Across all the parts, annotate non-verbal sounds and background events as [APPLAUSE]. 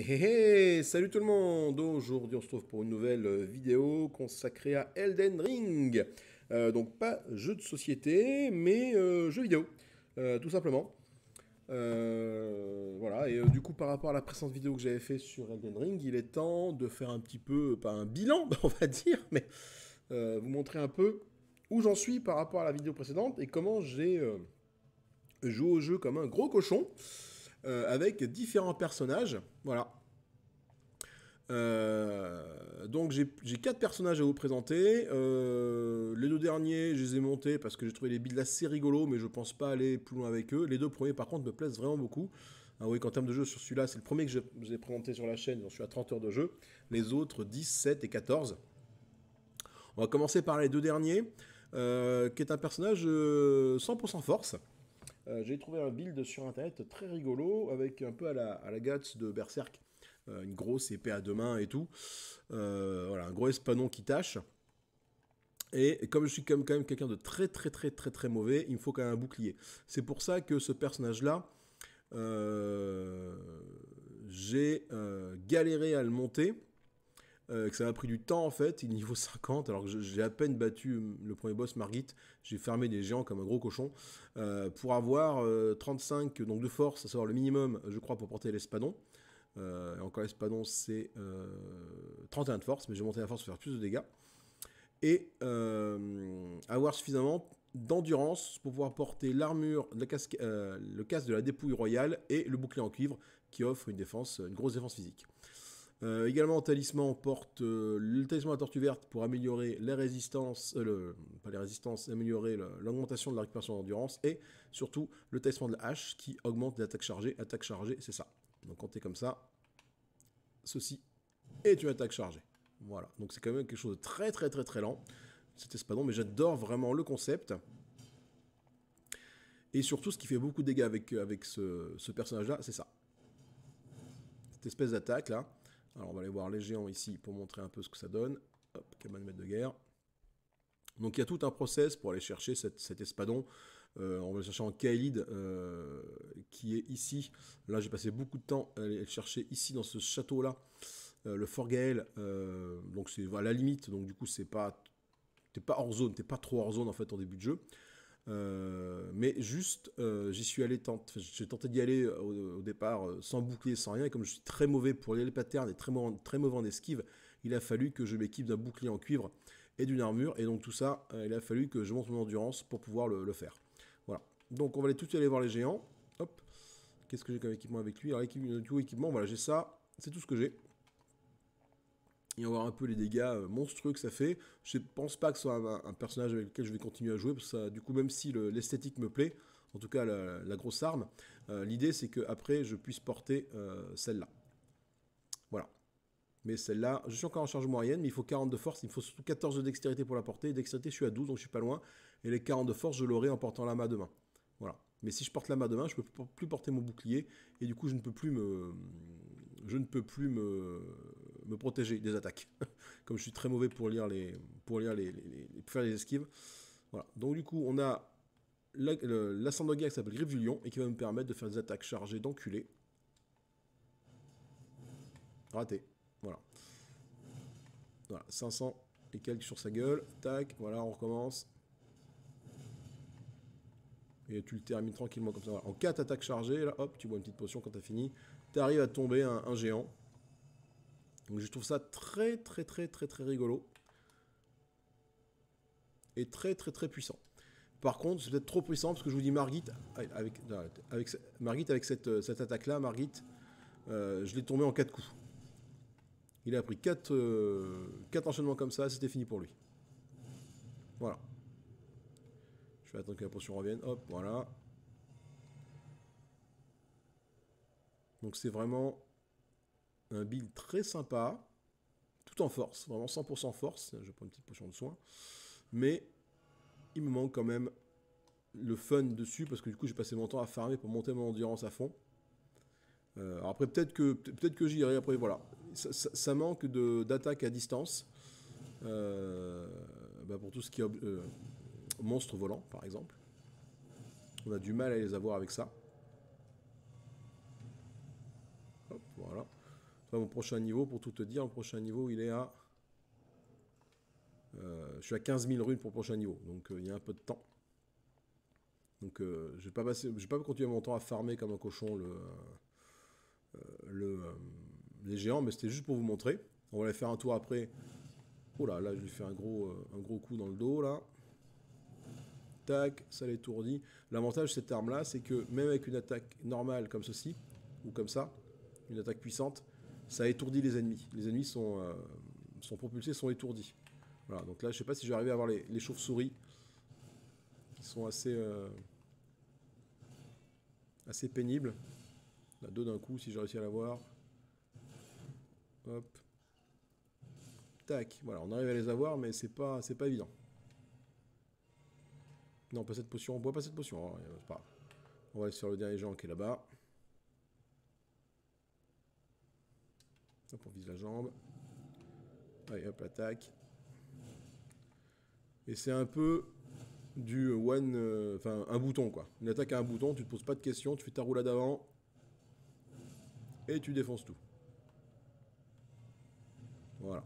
Eh, eh, eh, salut tout le monde Aujourd'hui on se trouve pour une nouvelle euh, vidéo consacrée à Elden Ring. Euh, donc pas jeu de société, mais euh, jeu vidéo, tout simplement. voilà, et du coup par rapport à la précédente vidéo que j'avais fait sur Elden Ring, il est temps de faire un petit peu, pas un bilan [LAUGHS] on va dire, mais vous montrer un peu où j'en suis par rapport à la vidéo précédente et comment j'ai joué au jeu comme un gros cochon. Euh, avec différents personnages. Voilà. Euh, donc j'ai quatre personnages à vous présenter. Euh, les deux derniers, je les ai montés parce que j'ai trouvé les builds assez rigolos, mais je pense pas aller plus loin avec eux. Les deux premiers, par contre, me plaisent vraiment beaucoup. Ah oui, qu'en termes de jeu, sur celui-là, c'est le premier que je vous ai présenté sur la chaîne, je suis à 30 heures de jeu. Les autres, 17 et 14. On va commencer par les deux derniers, qui est un personnage 100% force. Euh, j'ai trouvé un build sur internet très rigolo, avec un peu à la, à la de Berserk, euh, une grosse épée à deux mains et tout. Euh, voilà, un gros espadon qui tâche. Et comme je suis quand même, même quelqu'un de très très très très très mauvais, il me faut quand même un bouclier. C'est pour ça que ce personnage-là, j'ai galéré à le monter. Euh, que ça m'a pris du temps en fait, il est niveau 50, alors que j'ai à peine battu euh, le premier boss Margit, j'ai fermé des géants comme un gros cochon, euh, pour avoir 35 donc de force, à savoir le minimum, je crois, pour porter l'espadon. encore l'espadon, c'est 31 de force, mais j'ai monté la force pour faire plus de dégâts. Et avoir suffisamment d'endurance pour pouvoir porter l'armure, le casque de la dépouille royale et le bouclier en cuivre qui offre une grosse défense physique. Euh, également en talisman, porte euh, le talisman à tortue verte pour améliorer les résistances, euh, le, pas les résistances, améliorer l'augmentation de la récupération d'endurance et surtout le talisman de la hache qui augmente l'attaque chargée. Attaque chargée, c'est ça. Donc quand t'es comme ça, ceci est une attaque chargée. Voilà, donc c'est quand même quelque chose de très très très très lent. Cet espadon, mais j'adore vraiment le concept. Et surtout, ce qui fait beaucoup de dégâts avec, avec ce personnage-là, c'est ça. Cette espèce d'attaque là alors on va aller voir les géants ici pour montrer un peu ce que ça donne. Hop, cabane maître de guerre. Donc il y a tout un process pour aller chercher cet espadon. Euh, on va le chercher en Kaelid, euh, qui est ici. Là, j'ai passé beaucoup de temps à aller le chercher ici, dans ce château-là. Euh, le Fort Gael, donc c'est à la limite, donc du coup, c'est pas... pas hors zone, t'es pas trop hors zone en fait en début de jeu. Euh, mais juste, euh, j'y suis allé, j'ai tenté d'y aller euh, au, départ sans bouclier, sans rien. Et comme je suis très mauvais pour les patterns et très mauvais, très mauvais en esquive, il a fallu que je m'équipe d'un bouclier en cuivre et d'une armure. Et donc tout ça, il a fallu que je monte mon endurance pour pouvoir le, le faire. Voilà. Donc on va aller tout de suite aller voir les géants. Hop. Qu'est-ce que j'ai comme équipement avec lui Alors, équipement, voilà, j'ai ça. C'est tout ce que j'ai et on va voir un peu les dégâts euh, monstrueux que ça fait. Je ne pense pas que ce soit un, personnage avec lequel je vais continuer à jouer, parce que du coup, même si l'esthétique me plaît, en tout cas la, grosse arme, euh, l'idée c'est qu'après je puisse porter euh, celle-là. Voilà. Mais celle-là, je suis encore en charge moyenne, mais il faut 40 de force, il faut surtout 14 de dextérité pour la porter. Dextérité, je suis à 12, donc je suis pas loin. Et les 40 de force, je l'aurai en portant la main demain. Voilà. Mais si je porte la main demain, je ne peux plus porter mon bouclier, et du coup, je ne peux plus me, je ne peux plus me, me protéger des attaques. [LAUGHS] Comme je suis très mauvais pour lire les, pour lire les, faire les esquives. Voilà. Donc du coup, on a la, le, qui s'appelle Griffe et qui va me permettre de faire des attaques chargées d'enculer. Raté. Voilà. Voilà, 500 et quelques sur sa gueule. Tac, voilà, on recommence. Et tu le termines tranquillement comme ça. En 4 attaques chargées, là, hop, tu bois une petite potion quand t'as fini. T'arrives à tomber un géant. Donc je trouve ça très très très très très rigolo. Et très très très puissant. Par contre, c'est peut-être trop puissant parce que je vous dis Margit avec, Margit avec cette, euh, attaque-là, Margit, euh, je l'ai tombé en quatre coups. Il a pris 4, euh, enchaînements comme ça, c'était fini pour lui. Voilà. Je vais attendre que la potion revienne. Hop, voilà. Donc c'est vraiment un build très sympa, tout en force, vraiment 100% force. Je prends une petite potion de soin. Mais il me manque quand même le fun dessus parce que du coup j'ai passé mon temps à farmer pour monter mon endurance à fond. Euh, après peut-être que peut-être que j'irai après voilà. Ça, manque de d'attaque à distance euh, bah, pour tout ce qui est euh, monstre volant par exemple. On a du mal à les avoir avec ça. Hop, voilà mon prochain niveau, pour tout te dire, le prochain niveau, il est à. Euh, je suis à 15 000 runes pour le prochain niveau, donc euh, il y a un peu de temps. Donc euh, je ne vais, pas passer, pas continuer mon temps à farmer comme un cochon le, le les géants, mais c'était juste pour vous montrer. On va aller faire un tour après. Oh là, là je lui fais un gros, un gros coup dans le dos là. Tac, ça l'étourdit. L'avantage de cette arme là, c'est que même avec une attaque normale comme ceci, ou comme ça, une attaque puissante, ça étourdit les ennemis. Les ennemis sont, euh, sont propulsés, sont étourdis. Voilà, donc là, je sais pas si je vais arriver à avoir les, chauves-souris. Ils sont assez, euh, assez pénibles. La deux d'un coup, si j'ai réussi à l'avoir. Hop. Tac. Voilà, on arrive à les avoir, mais c'est pas, c'est pas évident. Non, pas cette potion. On boit pas cette potion. Hein, pas On va aller sur le dernier qui est là-bas. on vise la jambe. Allez, hop, attaque. Et c'est un peu du one, euh, enfin un bouton quoi. Une attaque à un bouton, tu te poses pas de questions, tu fais ta roulade avant et tu défonces tout. Voilà.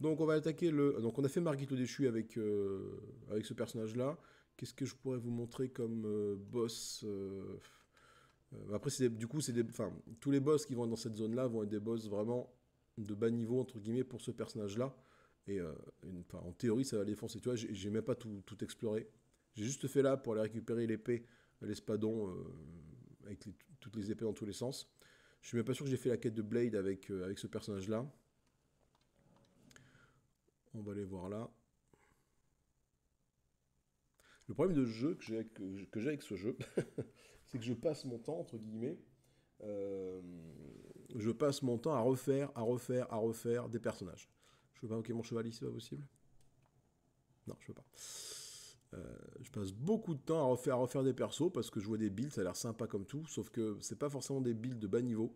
Donc on va attaquer le. Donc on a fait Margit le déchu avec, euh, avec ce personnage là. Qu'est-ce que je pourrais vous montrer comme euh, boss euh, après, du coup, c'est tous les boss qui vont dans cette zone-là vont être des boss vraiment de bas niveau, entre guillemets, pour ce personnage-là. Et euh, en théorie, ça va les défoncer. Tu vois, j'ai même pas tout, exploré. J'ai juste fait là pour aller récupérer l'épée, euh, l'espadon, avec toutes les épées dans tous les sens. Je suis même pas sûr que j'ai fait la quête de Blade avec, avec ce personnage-là. On va aller voir là. Le problème de jeu que j'ai avec ce jeu, [LAUGHS] c'est que je passe mon temps, entre guillemets, euh, je passe mon temps à refaire, à refaire, à refaire des personnages. Je veux pas, ok, mon chevalier, c'est pas possible Non, je veux pas. Euh, je passe beaucoup de temps à refaire, à refaire des persos parce que je vois des builds, ça a l'air sympa comme tout, sauf que c'est pas forcément des builds de bas niveau.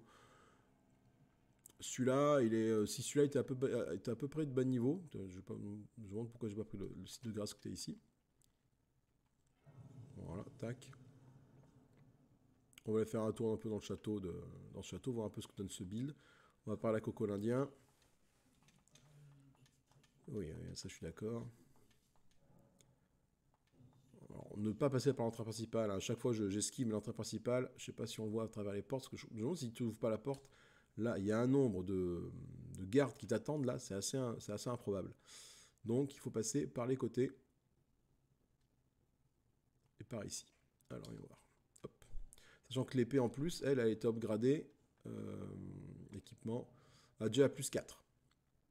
Celui-là, il est, euh, si celui-là était à, peu, près de bas niveau, je, vais pas, je me demande pourquoi j'ai pas pris le, site de grâce que tu ici. Voilà, tac. On va aller faire un tour un peu dans le château, dans ce château voir un peu ce que donne ce build. On va parler à Coco l'Indien. Oui, ça je suis d'accord. ne pas passer par l'entrée principale. Hein. À chaque fois, j'esquive l'entrée principale. Je ne sais pas si on voit à travers les portes. que si tu n'ouvres pas la porte, là, il y a un nombre de, gardes qui t'attendent. Là, c'est assez, assez improbable. Donc, il faut passer par les côtés. Et par ici. Alors, on va voir. Sachant que l'épée en plus, elle, elle été upgradée, euh, équipement, a déjà plus 4.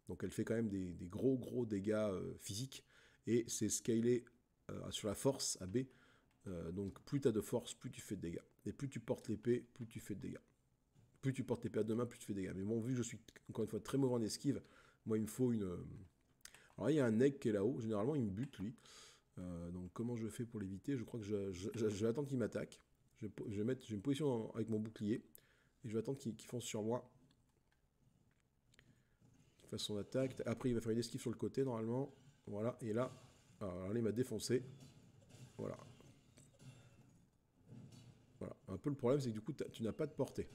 Donc elle fait quand même des, gros gros dégâts euh, physiques. Et c'est scalé euh, sur la force AB. Euh, donc plus tu as de force, plus tu fais de dégâts. Et plus tu portes l'épée, plus tu fais de dégâts. Plus tu portes l'épée à deux mains, plus tu fais de dégâts. Mais bon, vu que je suis encore une fois très mauvais en esquive, moi il me faut une. Alors là, il y a un egg qui est là-haut. Généralement, il me bute lui. donc comment je fais pour l'éviter Je crois que je vais attendre qu'il m'attaque. Je, vais, mettre, je me avec mon bouclier. Et je vais attendre qu'il fonce sur moi. Qu'il fasse son attaque. Après, il va faire une esquive sur le côté, normalement. Voilà, et là... Alors ah, là, il m'a défoncé. Voilà. Voilà. Un peu le problème, c'est que du coup, tu n'as pas de portée.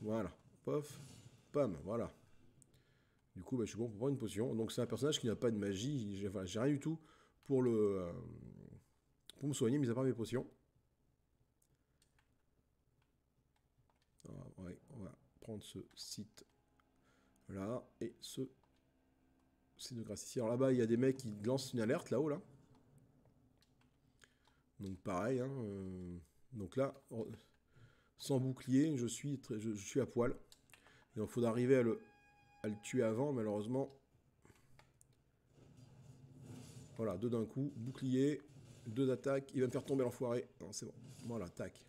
Voilà. Pof. Pam. Voilà. Du coup, bah, je suis bon pour prendre une potion. Donc, c'est un personnage qui n'a pas de magie. J'ai rien du tout pour le... Euh, pour me soigner, mis à part mes potions. on va prendre ce site là et ce site de grâce ici. Alors là-bas, il y a des mecs qui lancent une alerte là-haut là. Donc pareil. Hein, euh, donc là, sans bouclier, je suis, je, suis à poil. donc il faudra arriver à le, à le tuer avant, malheureusement. Voilà, deux d'un coup, bouclier, deux attaques, il va me faire tomber l'enfoiré. Non, c'est bon. Voilà, tac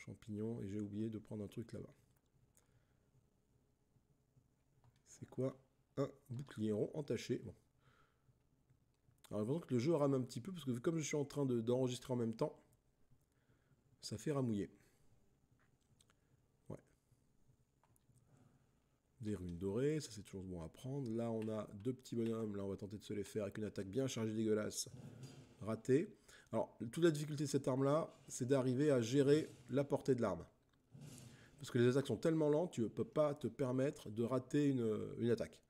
champignons et j'ai oublié de prendre un truc là-bas. C'est quoi Un bouclier rond entaché. Bon. Alors, pendant que le jeu rame un petit peu, parce que comme je suis en train d'enregistrer en même temps, ça fait ramouiller. Ouais. Des ruines dorées, ça c'est toujours bon à prendre. Là, on a deux petits bonhommes. Là, on va tenter de se les faire avec une attaque bien chargée dégueulasse. ratée. Alors, toute la difficulté de cette arme-là, c'est d'arriver à gérer la portée de l'arme. Parce que les attaques sont tellement lentes, tu ne peux pas te permettre de rater une, attaque.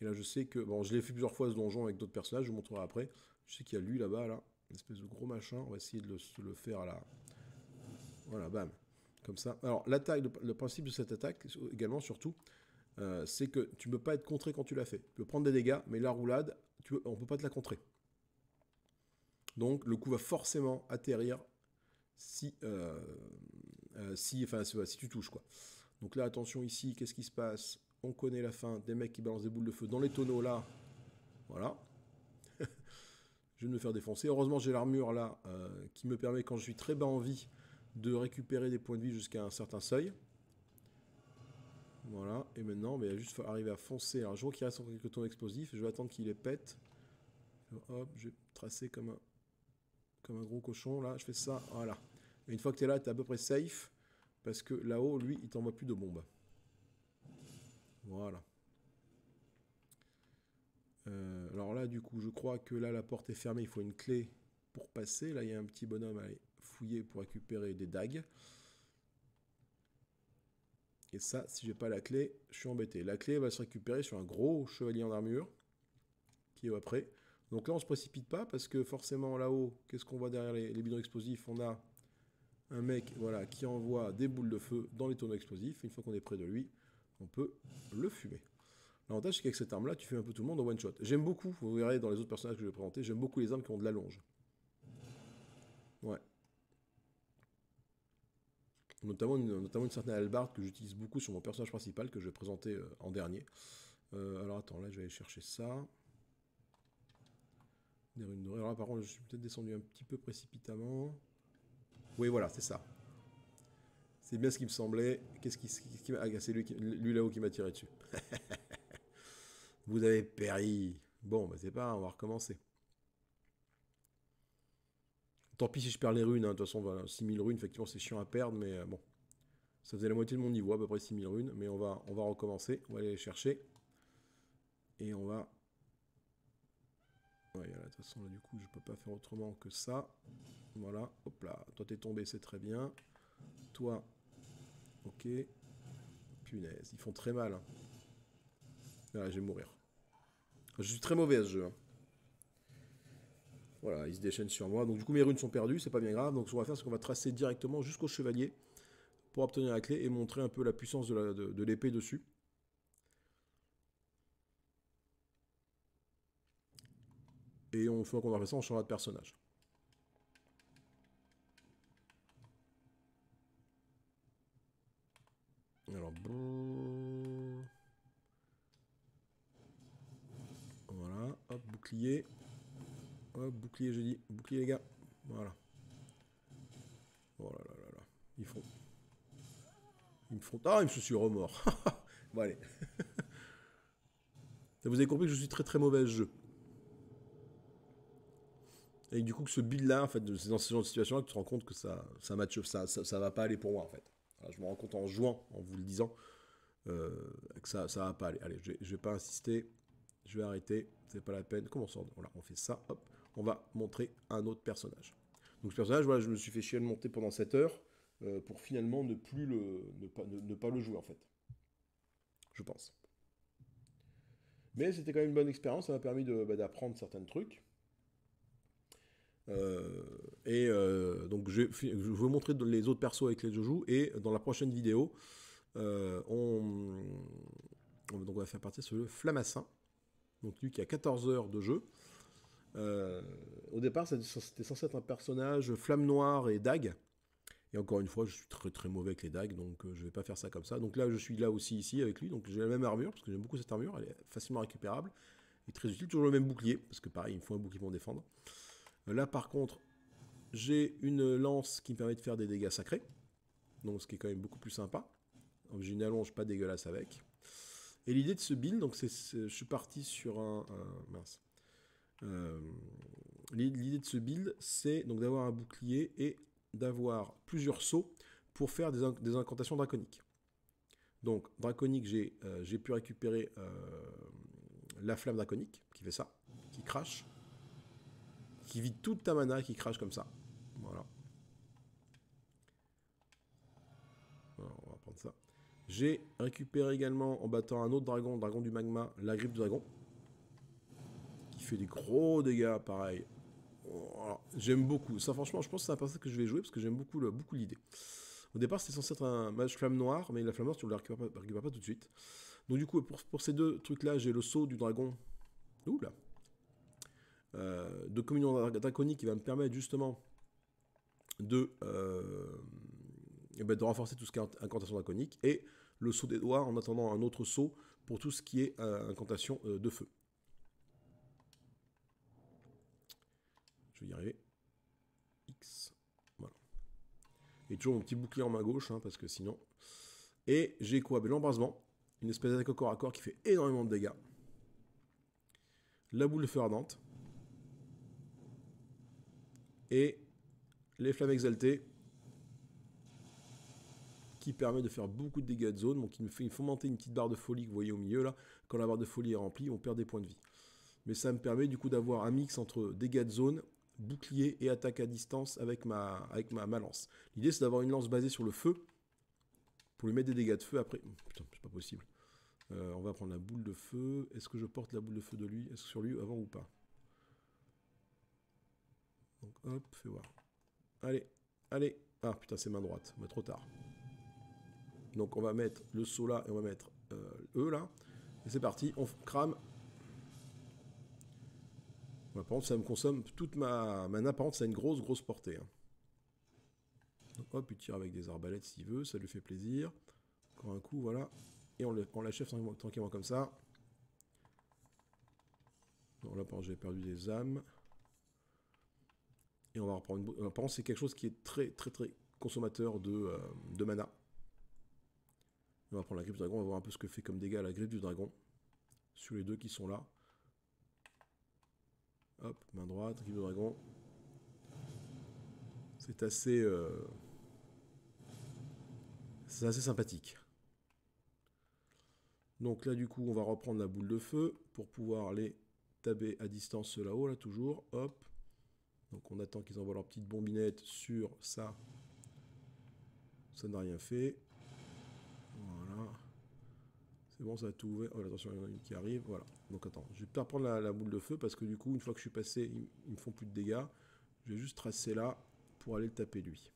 Et là, je sais que... Bon, je l'ai fait plusieurs fois ce donjon avec d'autres personnages, je vous montrerai après. Je sais qu'il y a lui là-bas, là. Une espèce de gros machin. On va essayer de le, le faire à la... Voilà, bam. Comme ça. Alors, l'attaque, le, principe de cette attaque, également, surtout, euh, c'est que tu ne peux pas être contré quand tu l'as fait. Tu peux prendre des dégâts, mais la roulade, on ne peut pas te la contrer. Donc le coup va forcément atterrir si, euh, euh, si, enfin, si tu touches. quoi. Donc là, attention ici, qu'est-ce qui se passe On connaît la fin, des mecs qui balancent des boules de feu dans les tonneaux là. Voilà. [LAUGHS] je vais me faire défoncer. Heureusement, j'ai l'armure là euh, qui me permet, quand je suis très bas en vie, de récupérer des points de vie jusqu'à un certain seuil. Voilà, et maintenant, ben, il a juste arriver à foncer. Alors, je vois qu'il reste quelques tons explosifs, je vais attendre qu'il les pète. Hop, je vais tracer comme un, comme un gros cochon, là, je fais ça, voilà. une fois que tu es là, tu es à peu près safe, parce que là-haut, lui, il t'envoie plus de bombes. Voilà. Euh, alors là, du coup, je crois que là, la porte est fermée, il faut une clé pour passer. Là, il y a un petit bonhomme à aller fouiller pour récupérer des dagues. Et ça, si j'ai pas la clé, je suis embêté. La clé va se récupérer sur un gros chevalier en armure qui est après. Donc là, on se précipite pas parce que forcément, là-haut, qu'est-ce qu'on voit derrière les, bidons explosifs On a un mec voilà, qui envoie des boules de feu dans les tonneaux explosifs. Une fois qu'on est près de lui, on peut le fumer. L'avantage, c'est qu'avec cette arme-là, tu fumes un peu tout le monde en one-shot. J'aime beaucoup, vous verrez dans les autres personnages que je vais présenter, j'aime beaucoup les armes qui ont de la longe. Ouais, notamment une, notamment une certaine albarte que j'utilise beaucoup sur mon personnage principal que je vais présenter euh, en dernier. Euh, alors attends, là je vais aller chercher ça. Des runes Alors par contre je suis peut-être descendu un petit peu précipitamment. Oui voilà, c'est ça. C'est bien ce qui me semblait. Qu'est-ce qui, qui ah, c'est lui, lui là-haut qui m'a tiré dessus. [LAUGHS] Vous avez péri. Bon, bah c'est pas, on va recommencer. Tant pis si je perds les runes, hein. de toute façon, voilà, 6000 runes, effectivement, c'est chiant à perdre, mais euh, bon. Ça faisait la moitié de mon niveau, à peu près 6000 runes, mais on va, on va recommencer, on va aller les chercher. Et on va... Ouais, de toute façon, là, du coup, je peux pas faire autrement que ça. Voilà, hop là, toi t'es tombé, c'est très bien. Toi, ok. Punaise, ils font très mal. Hein. Ah, je vais mourir. Je suis très mauvais à ce jeu. Hein. Voilà, il se déchaîne sur moi. Donc du coup, mes runes sont perdues, c'est pas bien grave. Donc ce qu'on va faire, c'est qu'on va tracer directement jusqu'au chevalier pour obtenir la clé et montrer un peu la puissance de l'épée dessus. Et on fait qu'on va faire ça, on changera de personnage. Alors, voilà, hop, bouclier bouclier, j'ai dit Bouclier, les gars. Voilà. Oh là là là là. Ils font. Ils me font. Ah, ils me suis remords. [LAUGHS] bon, allez. [LAUGHS] Vous avez compris que je suis très très mauvais jeu. Et du coup, que ce build-là, en fait, c'est dans ce genre de situation-là que tu te rends compte que ça, ça match, ça, ça, ça, va pas aller pour moi, en fait. je me rends compte en jouant, en vous le disant, euh, que ça, ça va pas aller. Allez, je vais, pas insister, je vais arrêter, c'est pas la peine. Comment on sort on fait ça, hop on va montrer un autre personnage. Donc ce personnage, voilà, je me suis fait chier de monter pendant 7 heures euh, pour finalement ne plus le, ne pas, le jouer en fait. Je pense. Mais c'était quand même une bonne expérience, ça m'a permis bah, d'apprendre certains trucs. Euh, et euh, donc je vais, vous montrer les autres persos avec les je et dans la prochaine vidéo on, on va faire partir sur le Flamassin donc lui qui a 14 heures de jeu euh, au départ, c'était censé être un personnage flamme noire et dague. Et encore une fois, je suis très très mauvais avec les dagues, donc je euh, je vais pas faire ça comme ça. Donc là, je suis là aussi ici avec lui, donc j'ai la même armure, parce que j'aime beaucoup cette armure, elle est facilement récupérable, et très utile, toujours le même bouclier, parce que pareil, il me faut un bouclier pour me défendre. Euh, là par contre, j'ai une lance qui me permet de faire des dégâts sacrés, donc ce qui est quand même beaucoup plus sympa. J'ai une allonge pas dégueulasse avec. Et l'idée de ce build, donc c'est, je suis parti sur un mince, euh, l'idée de ce build, c'est donc d'avoir un bouclier et d'avoir plusieurs sauts pour faire des, incantations draconiques. Donc, draconique, j'ai euh, pu récupérer euh, la flamme draconique, qui fait ça, qui crache, qui vide toute ta mana, qui crache comme ça. Voilà. on va prendre ça. J'ai récupéré également, en battant un autre dragon, dragon du magma, la grippe du dragon, des gros dégâts, pareil. j'aime beaucoup. Ça, franchement, je pense que c'est un personnage que je vais jouer parce que j'aime beaucoup l'idée. Au départ, c'était censé être un match flamme noire, mais la flamme noire, tu ne la récupères pas, tout de suite. Donc, du coup, pour, ces deux trucs-là, j'ai le saut du dragon. double euh, De communion draconique qui va me permettre justement de, euh, eh ben, de renforcer tout ce qui est incantation draconique. Et le saut des doigts en attendant un autre saut pour tout ce qui est euh, incantation de feu. y arriver. X, voilà. Et toujours mon petit bouclier en main gauche, hein, parce que sinon... Et j'ai quoi ben, L'embrasement, une espèce d'attaque au corps à corps qui fait énormément de dégâts. La boule de feu ardente. Et les flammes exaltées, qui permet de faire beaucoup de dégâts de zone, donc il me fait fomenter une petite barre de folie que vous voyez au milieu là. Quand la barre de folie est remplie, on perd des points de vie. Mais ça me permet du coup d'avoir un mix entre dégâts de zone bouclier et attaque à distance avec ma, avec ma, lance. L'idée, c'est d'avoir une lance basée sur le feu pour lui mettre des dégâts de feu après. Putain, c'est pas possible. Euh, on va prendre la boule de feu. Est-ce que je porte la boule de feu de lui Est-ce sur lui avant ou pas Donc hop, fais voir. Allez, allez. Ah putain, c'est main droite. Mais bah, trop tard. Donc on va mettre le saut là et on va mettre euh, E là. Et c'est parti, on crame par contre, ça me consomme toute ma. par contre, ça a une grosse, grosse portée. Hein. hop, il tire avec des arbalètes s'il veut, ça lui fait plaisir. Encore un coup, voilà. Et on chef tranquillement comme ça. Donc là, par j'ai perdu des âmes. Et on va reprendre une... Euh, par c'est quelque chose qui est très, très, très consommateur de, euh, de mana. On va prendre la grippe du dragon, on va voir un peu ce que fait comme dégâts la grippe du dragon. Sur les deux qui sont là. Hop, main droite, rive dragon. C'est assez... Euh, c'est assez sympathique. Donc là, du coup, on va reprendre la boule de feu pour pouvoir les taber à distance là-haut, là, toujours. Hop. Donc on attend qu'ils envoient leur petite bombinette sur ça. Ça n'a rien fait. Voilà bon, ça a tout ouvert. Oh, attention, il y en a une qui arrive. Voilà. Donc, attends, je vais pas prendre la, boule de feu parce que du coup, une fois que je suis passé, ils, me font plus de dégâts. Je vais juste tracer là pour aller le taper lui.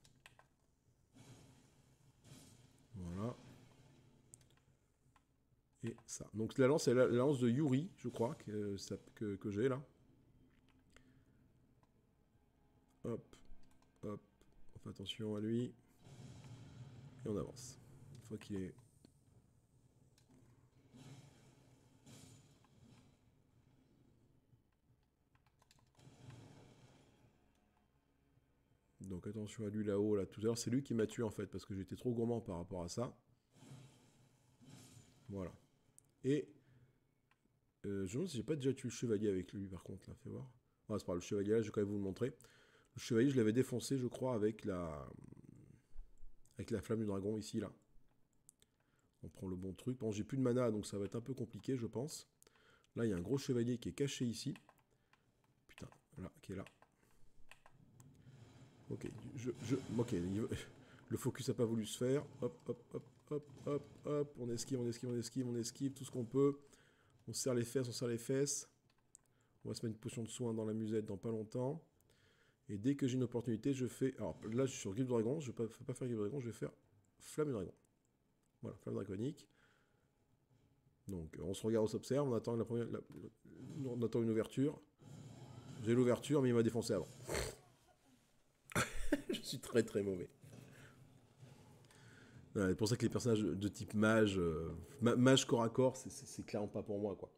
Voilà. Et ça. Donc la lance, est la, lance de Yuri, je crois, que, euh, que, que j'ai là. Hop. Hop. On fait attention à lui. Et on avance. Une fois qu'il est Donc attention à lui là-haut, là tout à l'heure, c'est lui qui m'a tué en fait, parce que j'étais trop gourmand par rapport à ça. Voilà. Et euh, je pense demande j'ai pas déjà tué le chevalier avec lui par contre, là, fais voir. Ah, c'est pas le chevalier là, je vais quand même vous le montrer. Le chevalier, je l'avais défoncé, je crois, avec la... avec la flamme du dragon ici, là. On prend le bon truc. Bon, j'ai plus de mana, donc ça va être un peu compliqué, je pense. Là, il y a un gros chevalier qui est caché ici. Putain, là, qui est là. Ok, je, le focus n'a pas voulu se faire. Hop, hop, hop, hop, hop, hop. On esquive, on esquive, on esquive, on esquive, tout ce qu'on peut. On serre les fesses, on serre les fesses. On va se mettre une potion de soin dans la musette dans pas longtemps. Et dès que j'ai une opportunité, je fais... Alors là, je suis sur Grip Dragon, je ne vais pas, faire Grip Dragon, je vais faire Flamme Dragon. Voilà, Flamme Draconique. Donc on se regarde, on s'observe, on attend la on attend une ouverture. J'ai l'ouverture, mais il m'a défoncé avant suis très très mauvais. c'est pour ça que les personnages de type mage, euh, mage corps à corps, c'est clairement pas pour moi, quoi.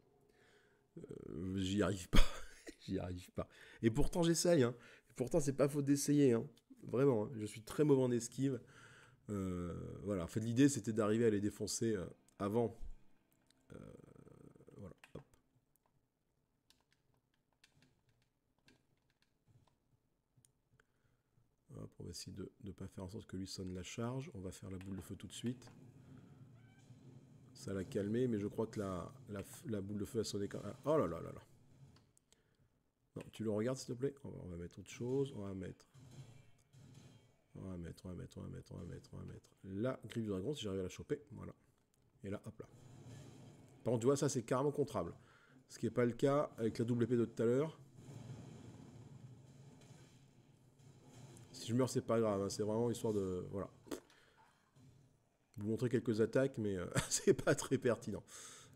Euh, j'y arrive pas. [LAUGHS] J'y arrive pas. Et pourtant, j'essaye. Hein. pourtant, c'est pas faute d'essayer. Hein. Vraiment, hein. je suis très mauvais en esquive. Euh, voilà. En fait, l'idée, c'était d'arriver à les défoncer avant on va essayer de ne pas faire en sorte que lui sonne la charge. On va faire la boule de feu tout de suite. Ça l'a calmé, mais je crois que la, boule de feu a sonné quand ah, Oh là là là là. Non, tu le regardes s'il te plaît on va, mettre autre chose. On va mettre... On va mettre, on va mettre, on va mettre, on va mettre, on va mettre. La griffe du dragon, si j'arrive à la choper, voilà. Et là, hop là. Par contre, tu vois, ça c'est carrément contrable. Ce qui n'est pas le cas avec la double épée de tout à l'heure. je meurs, c'est pas grave. Hein, c'est vraiment histoire de. Voilà. Vous montrer quelques attaques, mais euh, [LAUGHS] c'est pas très pertinent.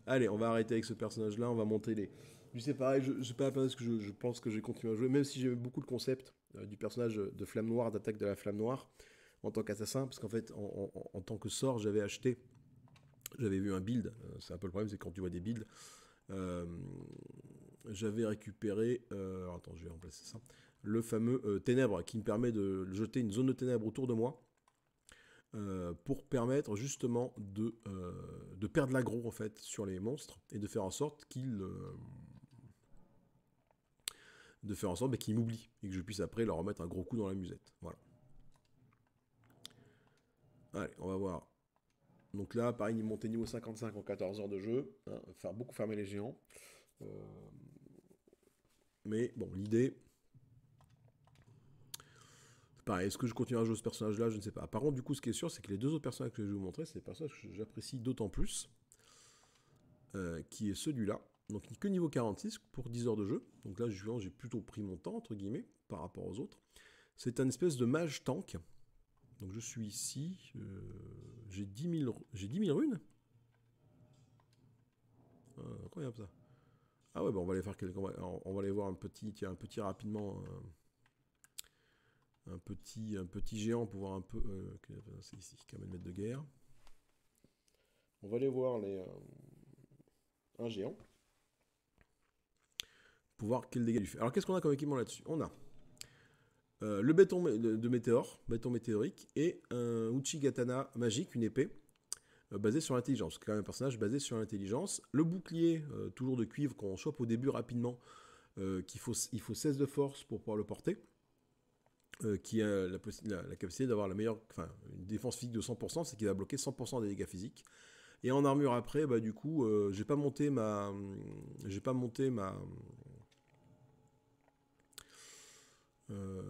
Allez, on va arrêter avec ce personnage-là, on va monter les. Lui, c'est pareil, je, ne sais pas parce que je, pense que j'ai continué à jouer, même si j'ai beaucoup le concept euh, du personnage de flamme noire, d'attaque de la flamme noire, en tant qu'assassin, parce qu'en fait, en, tant que sort, j'avais acheté. J'avais vu un build, euh, c'est un peu le problème, c'est quand tu vois des builds. j'avais récupéré. attends, je vais remplacer ça le fameux euh, ténèbres qui me permet de jeter une zone de ténèbres autour de moi euh, pour permettre justement de, euh, de perdre l'aggro en fait sur les monstres et de faire en sorte qu'ils de faire en sorte bah, qu'ils m'oublient et que je puisse après leur remettre un gros coup dans la musette. Voilà. Allez, on va voir. Donc là, pareil, il montait niveau 55 en 14 heures de jeu. Hein, faire beaucoup fermer les géants. Mais bon, l'idée, est-ce que je continue à jouer ce personnage-là Je ne sais pas. Par contre, du coup, ce qui est sûr, c'est que les deux autres personnages que je vais vous montrer, c'est des personnages que j'apprécie d'autant plus, euh, qui est celui-là. Donc, il que niveau 46 pour 10 heures de jeu. Donc là, j'ai plutôt pris mon temps, entre guillemets, par rapport aux autres. C'est un espèce de mage tank. Donc je suis ici, euh, j'ai 10, 000, runes. Ah, incroyable ça. Ah ouais, bah, on va aller faire quelques... On va, aller voir un petit, tiens, un petit rapidement un petit, un petit géant pour voir un peu. Euh, euh, c'est ici, de guerre. On va aller voir les, euh, un géant. Pour voir quel dégât il fait. Alors qu'est-ce qu'on a comme équipement là-dessus On a le béton de météore, béton météorique, et un Uchigatana magique, une épée, basée sur l'intelligence. C'est quand même un personnage basé sur l'intelligence. Le bouclier, toujours de cuivre, qu'on chope au début rapidement, qu'il faut, il faut 16 de force pour pouvoir le porter. Euh, qui a la, capacité d'avoir la meilleure, enfin, une défense physique de 100%, c'est qu'il va bloquer 100% des dégâts physiques. Et en armure après, bah, du coup, euh, j'ai pas monté ma, j'ai pas monté ma, euh,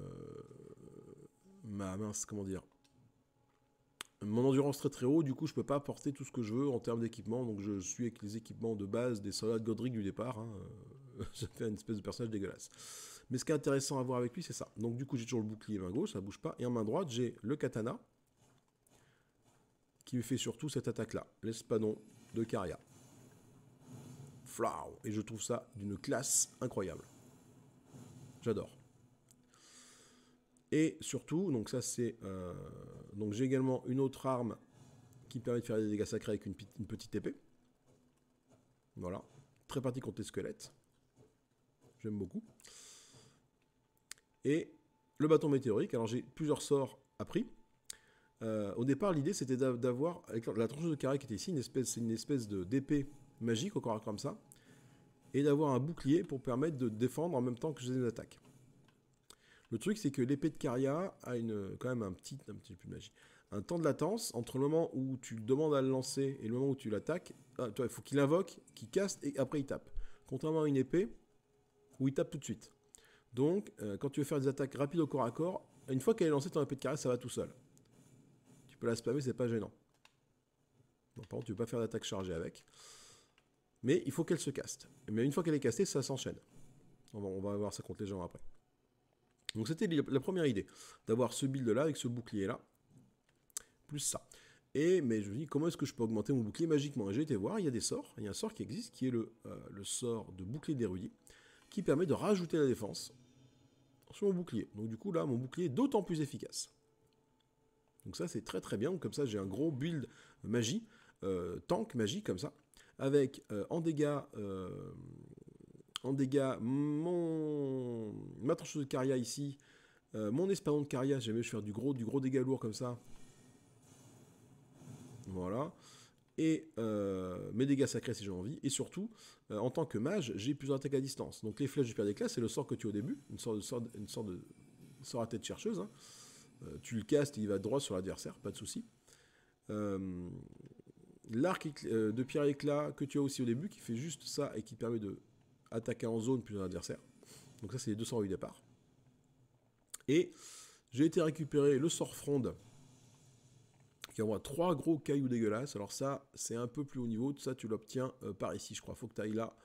ma mince, comment dire, mon endurance très très haut. Du coup, je peux pas porter tout ce que je veux en termes d'équipement. Donc, je suis avec les équipements de base des soldats de Godric du départ. ça fait un espèce de personnage dégueulasse. Mais ce qui est intéressant à voir avec lui, c'est ça. Donc du coup, j'ai toujours le bouclier main gauche, ça bouge pas. Et en main droite, j'ai le katana, qui me fait surtout cette attaque-là, l'espadon de Caria. Flau Et je trouve ça d'une classe incroyable. J'adore. Et surtout, donc ça c'est... Euh, donc j'ai également une autre arme qui permet de faire des dégâts sacrés avec une, une petite épée. Voilà. Très pratique contre les squelettes. J'aime beaucoup. Et le bâton météorique, alors j'ai plusieurs sorts appris. Euh, au départ, l'idée c'était d'avoir, avec la tranche de carré qui était ici, une espèce, une espèce d'épée magique, encore comme ça, et d'avoir un bouclier pour permettre de défendre en même temps que je une attaque. Le truc, c'est que l'épée de Caria a une, quand même un petit, un petit peu de magie. Un temps de latence entre le moment où tu demandes à le lancer et le moment où tu l'attaques. Ah, toi, il faut qu'il invoque, qu'il casse et après il tape. Contrairement à une épée où il tape tout de suite. Donc, euh, quand tu veux faire des attaques rapides au corps à corps, une fois qu'elle est lancée, ton épée de carré, ça va tout seul. Tu peux la spammer, c'est pas gênant. par contre, tu ne peux pas faire d'attaque chargée avec. Mais il faut qu'elle se caste. Mais une fois qu'elle est castée, ça s'enchaîne. On va, voir ça contre les gens après. Donc, c'était la première idée, d'avoir ce build-là avec ce bouclier-là, plus ça. Et mais je me dis, comment est-ce que je peux augmenter mon bouclier magiquement Et j'ai été voir, il y a des sorts. Il y a un sort qui existe qui est le, euh, sort de bouclier d'érudit qui permet de rajouter la défense sur mon bouclier. Donc du coup là, mon bouclier est d'autant plus efficace. Donc ça c'est très très bien, comme ça j'ai un gros build magie, euh, tank magie comme ça, avec euh, en dégâts, euh, en dégâts mon, ma tranche de carrière ici, mon espadon de carrière, j'aime jamais faire du gros, du gros dégâts lourds comme ça. Voilà et euh, mes dégâts sacrés si j'ai envie, et surtout, euh, en tant que mage, j'ai plusieurs attaques à distance. Donc les flèches du père des classes, c'est le sort que tu as au début, une sorte de, sort, une sorte de sort à tête chercheuse. Hein. Euh, tu le castes et il va droit sur l'adversaire, pas de souci. L'arc de pierre éclat que tu as aussi au début, qui fait juste ça et qui permet de attaquer en zone plus un adversaire. Donc ça, c'est les 208 départ. Et j'ai été récupérer le sort fronde il y a trois gros cailloux dégueulasses. Alors ça, c'est un peu plus haut niveau. Tout ça, tu l'obtiens euh, par ici, je crois. Faut que tu ailles là,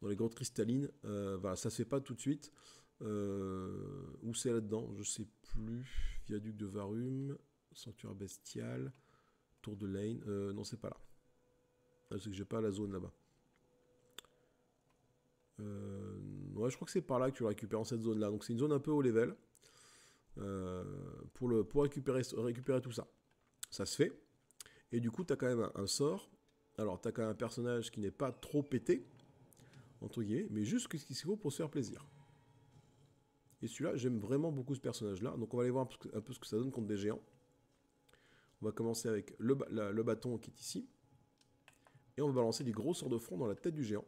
dans les grandes cristallines. ça euh, voilà, ça se fait pas tout de suite. Euh, où c'est là-dedans Je ne sais plus. Viaduc de Varum, Sanctuaire Bestial, Tour de Lane. non, c'est pas là. parce ah, que j'ai pas la zone là-bas. ouais, je crois que c'est par là que tu le récupères, en cette zone-là. Donc c'est une zone un peu haut level. pour, récupérer tout ça. Ça se fait. Et du coup, tu as quand même un, sort. Alors, tu as quand même un personnage qui n'est pas trop pété, entre guillemets, mais juste ce qu'il faut pour se faire plaisir. Et celui-là, j'aime vraiment beaucoup ce personnage-là. Donc, on va aller voir un peu ce que ça donne contre des géants. On va commencer avec le, bâton qui est ici. Et on va balancer des gros sorts de front dans la tête du géant.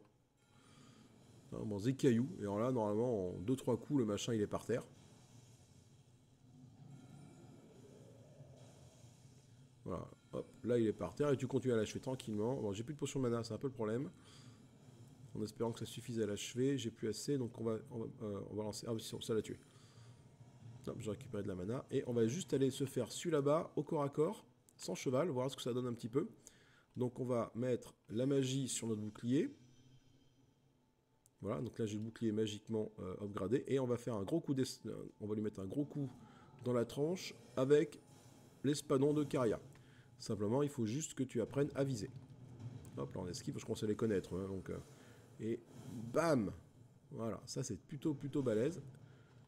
Hein, dans des cailloux. Et alors là, normalement, en 2-3 coups, le machin, il est par terre. Voilà, hop, là il est par terre et tu continues à l'achever tranquillement. Bon, j'ai plus de potion de mana, c'est un peu le problème. En espérant que ça suffise à l'achever, j'ai plus assez, donc on va, on va, euh, lancer... Ah oui, ça l'a tué. Hop, j'ai récupéré de la mana. Et on va juste aller se faire celui là-bas, au corps à corps, sans cheval, voir ce que ça donne un petit peu. Donc on va mettre la magie sur notre bouclier. Voilà, donc là j'ai le bouclier magiquement euh, upgradé. Et on va faire un gros coup euh, on va lui mettre un gros coup dans la tranche avec l'espadon de Caria. Simplement, il faut juste que tu apprennes à viser. Hop, là on esquive, je conseille à les connaître. Hein, donc, euh, et bam Voilà, ça c'est plutôt plutôt balèze.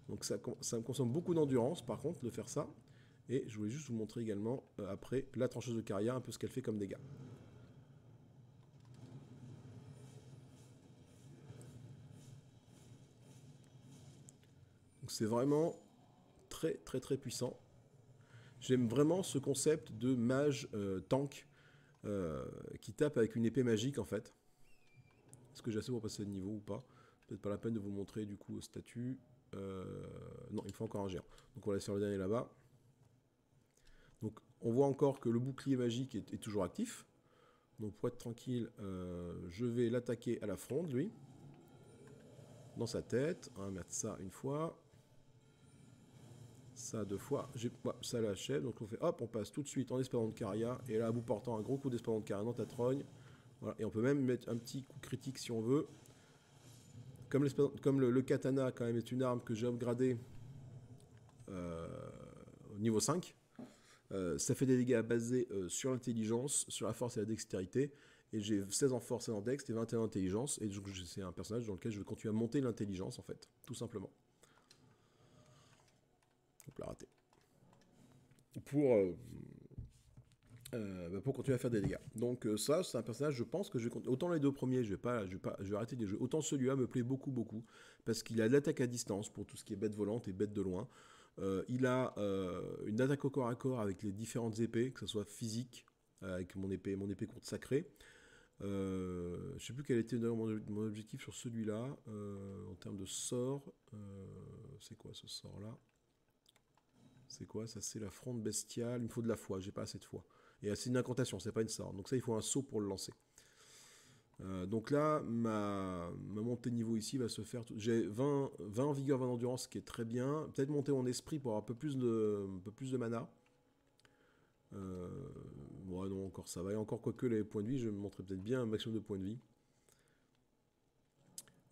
Donc ça, me consomme beaucoup d'endurance par contre de faire ça. Et je voulais juste vous montrer également euh, après la trancheuse de carrière, un peu ce qu'elle fait comme dégâts. Donc c'est vraiment très très très puissant. J'aime vraiment ce concept de mage euh, tank euh, qui tape avec une épée magique en fait. Est-ce que j'ai assez pour passer de niveau ou pas Peut-être pas la peine de vous montrer du coup au statut. Euh, non, il me faut encore un géant. Donc on va laisser le dernier là-bas. Donc on voit encore que le bouclier magique est, est toujours actif. Donc pour être tranquille, je vais l'attaquer à la fronde lui. Dans sa tête. On va mettre ça une fois ça deux fois, bah, ça l'achève, donc on fait hop, on passe tout de suite en Espadon de Caria, et là vous portant un gros coup d'Espadon de Caria dans ta trogne, et on peut même mettre un petit coup critique si on veut, comme, comme le, katana quand même est une arme que j'ai upgradée euh, au niveau 5, euh, ça fait des dégâts basés euh, sur l'intelligence, sur la force et la dextérité, et j'ai 16 en force et en dext, et 21 en intelligence, et c'est un personnage dans lequel je vais continuer à monter l'intelligence en fait, tout simplement. Pour, euh, euh, bah, pour continuer à faire des dégâts. Donc euh, ça, c'est un personnage, je pense que je vais Autant les deux premiers, je vais, pas, je vais, pas, je vais arrêter des jeux. Autant celui-là me plaît beaucoup, beaucoup. Parce qu'il a de l'attaque à distance pour tout ce qui est bête volante et bête de loin. il a une attaque au corps à corps avec les différentes épées, que ce soit physique, avec mon épée, mon épée courte sacrée. Euh, je sais plus quel était mon, objectif sur celui-là. en termes de sort, c'est quoi ce sort-là c'est quoi Ça, c'est la fronde bestiale. Il me faut de la foi, j'ai pas assez de foi. Et c'est une incantation, c'est pas une sorte. Donc ça, il faut un saut pour le lancer. Euh, donc là, ma, montée de niveau ici va se faire. J'ai 20, 20 en vigueur, 20 en endurance, ce qui est très bien. Peut-être monter en esprit pour avoir un peu plus de, peu plus de mana. Bon, euh, non, encore ça va. Et encore, que les points de vie, je vais me montrer peut-être bien un maximum de points de vie.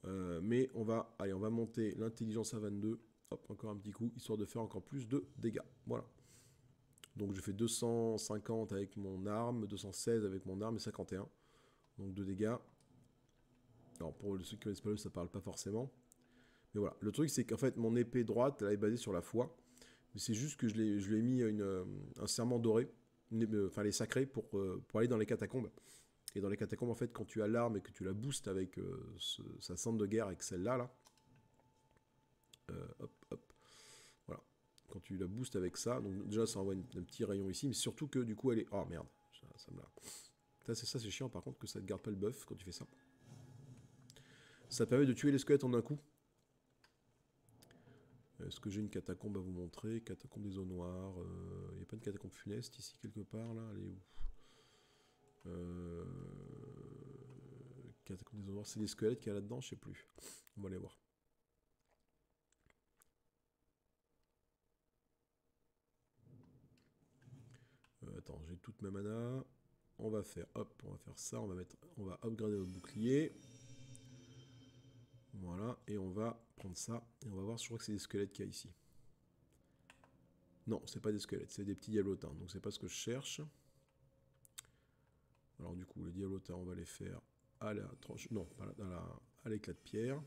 Euh, mais on va, allez, on va monter l'intelligence à 22. Hop, encore un petit coup, histoire de faire encore plus de dégâts. Voilà. Donc je fais 250 avec mon arme, 216 avec mon arme et 51. Donc de dégâts. Alors pour ceux qui connaissent pas le, ça parle pas forcément. Mais voilà, le truc c'est qu'en fait mon épée droite, elle est basée sur la foi. Mais c'est juste que je, l'ai je lui ai mis une, euh, un serment doré, euh, enfin les sacrés, pour, euh, pour aller dans les catacombes. Et dans les catacombes, en fait, quand tu as l'arme et que tu la boostes avec sa cendre de guerre avec celle-là, là, hop, tu la boostes avec ça, donc déjà ça envoie un petit rayon ici, mais surtout que du coup elle est... Oh merde, ça, me l'a... Ça c'est ça c'est chiant par contre que ça garde pas le buff quand tu fais ça. Ça permet de tuer les squelettes en un coup. Est-ce que j'ai une catacombe à vous montrer Catacombe des eaux noires. Il euh, n'y a pas une catacombe funeste ici quelque part là Elle est où euh, Catacombe des eaux noires, c'est des squelettes qu'il y a là-dedans, je sais plus. On va aller voir. attends, j'ai toute ma mana. On va faire, hop, on va faire ça, on va mettre, on va upgrader notre bouclier. Voilà, et on va prendre ça, et on va voir, je crois que c'est des squelettes qu'il y a ici. Non, c'est pas des squelettes, c'est des petits diablotins, donc c'est pas ce que je cherche. Alors du coup, les diablotins, on va les faire à la tranche, non, à l'éclat de pierre.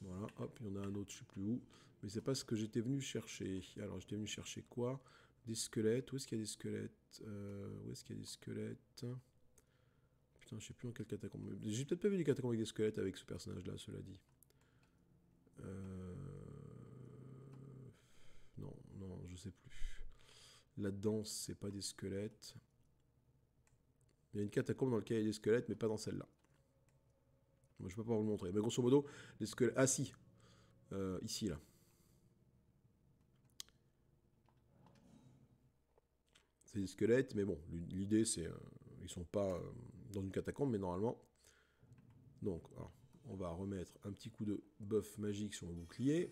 Voilà, hop, il y en a un autre, je sais plus où. Mais c'est pas ce que j'étais venu chercher. Alors j'étais venu chercher quoi des squelettes, où est-ce qu'il y a des squelettes euh, Où est-ce qu'il y a des squelettes Putain, je sais plus en quelle catacombe. J'ai peut-être pas vu des catacombes avec des squelettes avec ce personnage-là, cela dit. Euh, non, non, je sais plus. là-dedans c'est pas des squelettes. Il y a une catacombe dans laquelle il y a des squelettes, mais pas dans celle-là. je ne vais pas vous le montrer. Mais grosso modo, les squelettes... Ah si euh, Ici, là. c'est des squelettes, mais bon, l'idée c'est. Euh, ils sont pas euh, dans une catacombe, mais normalement. Donc, on va remettre un petit coup de boeuf magique sur le bouclier.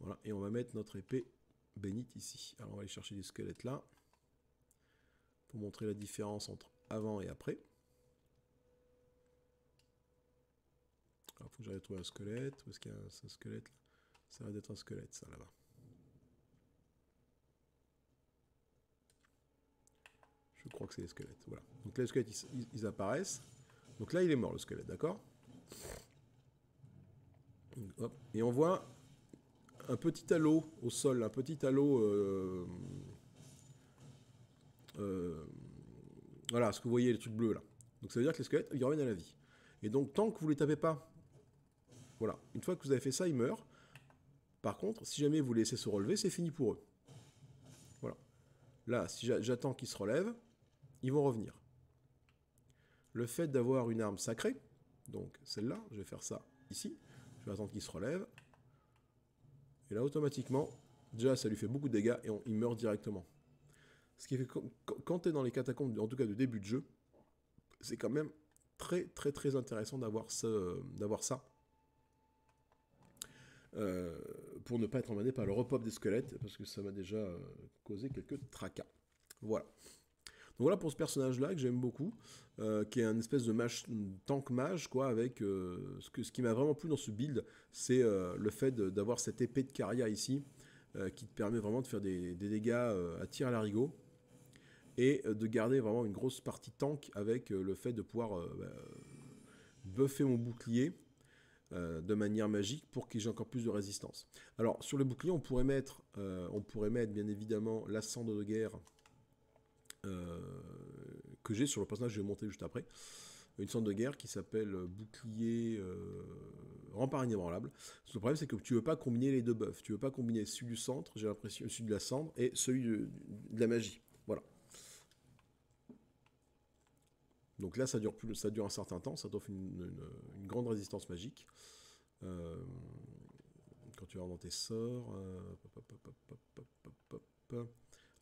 Voilà, et on va mettre notre épée bénite ici. Alors, on va aller chercher des squelettes là. Pour montrer la différence entre avant et après. Alors, faut que j'aille trouver un squelette. Où est-ce qu'il y a un, squelette là Ça va être un squelette, ça là-bas. Je crois que c'est les squelettes. Voilà. Donc là, les squelettes, ils, apparaissent. Donc là, il est mort, le squelette, d'accord Et on voit un petit halo au sol, un petit halo... Euh, euh, voilà, ce que vous voyez, les trucs bleus, là. Donc ça veut dire que les squelettes, ils reviennent à la vie. Et donc, tant que vous ne les tapez pas, voilà, une fois que vous avez fait ça, ils meurent. Par contre, si jamais vous les laissez se relever, c'est fini pour eux. Voilà. Là, si j'attends qu'ils se relèvent, ils vont revenir. Le fait d'avoir une arme sacrée, donc celle-là, je vais faire ça ici, je vais attendre qu'il se relève, et là automatiquement, déjà ça lui fait beaucoup de dégâts et il meurt directement. Ce qui fait que quand tu es dans les catacombes, en tout cas de début de jeu, c'est quand même très très très intéressant d'avoir ça. Euh, pour ne pas être emmené par le repop des squelettes, parce que ça m'a déjà euh, causé quelques tracas. Voilà. Donc voilà pour ce personnage-là que j'aime beaucoup, euh, qui est un espèce de tank mage, quoi, avec euh, ce, que, ce qui m'a vraiment plu dans ce build, c'est euh, le fait d'avoir cette épée de carrière ici, qui te permet vraiment de faire des, dégâts à tir à l'arigot, et de garder vraiment une grosse partie tank avec le fait de pouvoir bah, buffer mon bouclier, de manière magique pour qu'il j'ai encore plus de résistance. Alors sur le bouclier, on pourrait mettre, on pourrait mettre bien évidemment la cendre de guerre euh, que j'ai sur le personnage que je vais monter juste après une sorte de guerre qui s'appelle bouclier euh, rempart inébranlable. Le problème, c'est que tu veux pas combiner les deux buffs. Tu veux pas combiner celui du centre, j'ai l'impression, celui de la cendre, et celui de, la magie. Voilà. Donc là, ça dure, plus, ça dure un certain temps, ça t'offre une, grande résistance magique. Euh, quand tu vas dans tes sorts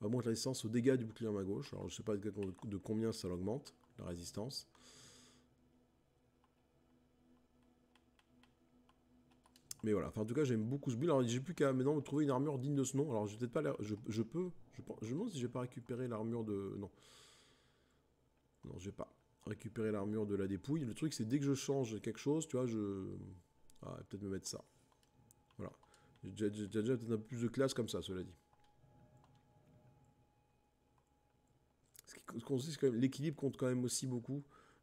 augmente bah, la résistance aux dégâts du bouclier à ma gauche. Alors je sais pas de combien ça augmente, la résistance. Mais voilà, enfin en tout cas j'aime beaucoup ce build. Alors j'ai plus qu'à maintenant trouver une armure digne de ce nom. Alors je peut-être pas je, je, peux. Je, je me demande si j'ai pas récupéré l'armure de. Non. Non, j'ai pas récupéré l'armure de la dépouille. Le truc c'est dès que je change quelque chose, tu vois, je. Ah, peut-être me mettre ça. Voilà. J'ai déjà peut-être un peu plus de classe comme ça, cela dit. l'équilibre compte quand même aussi beaucoup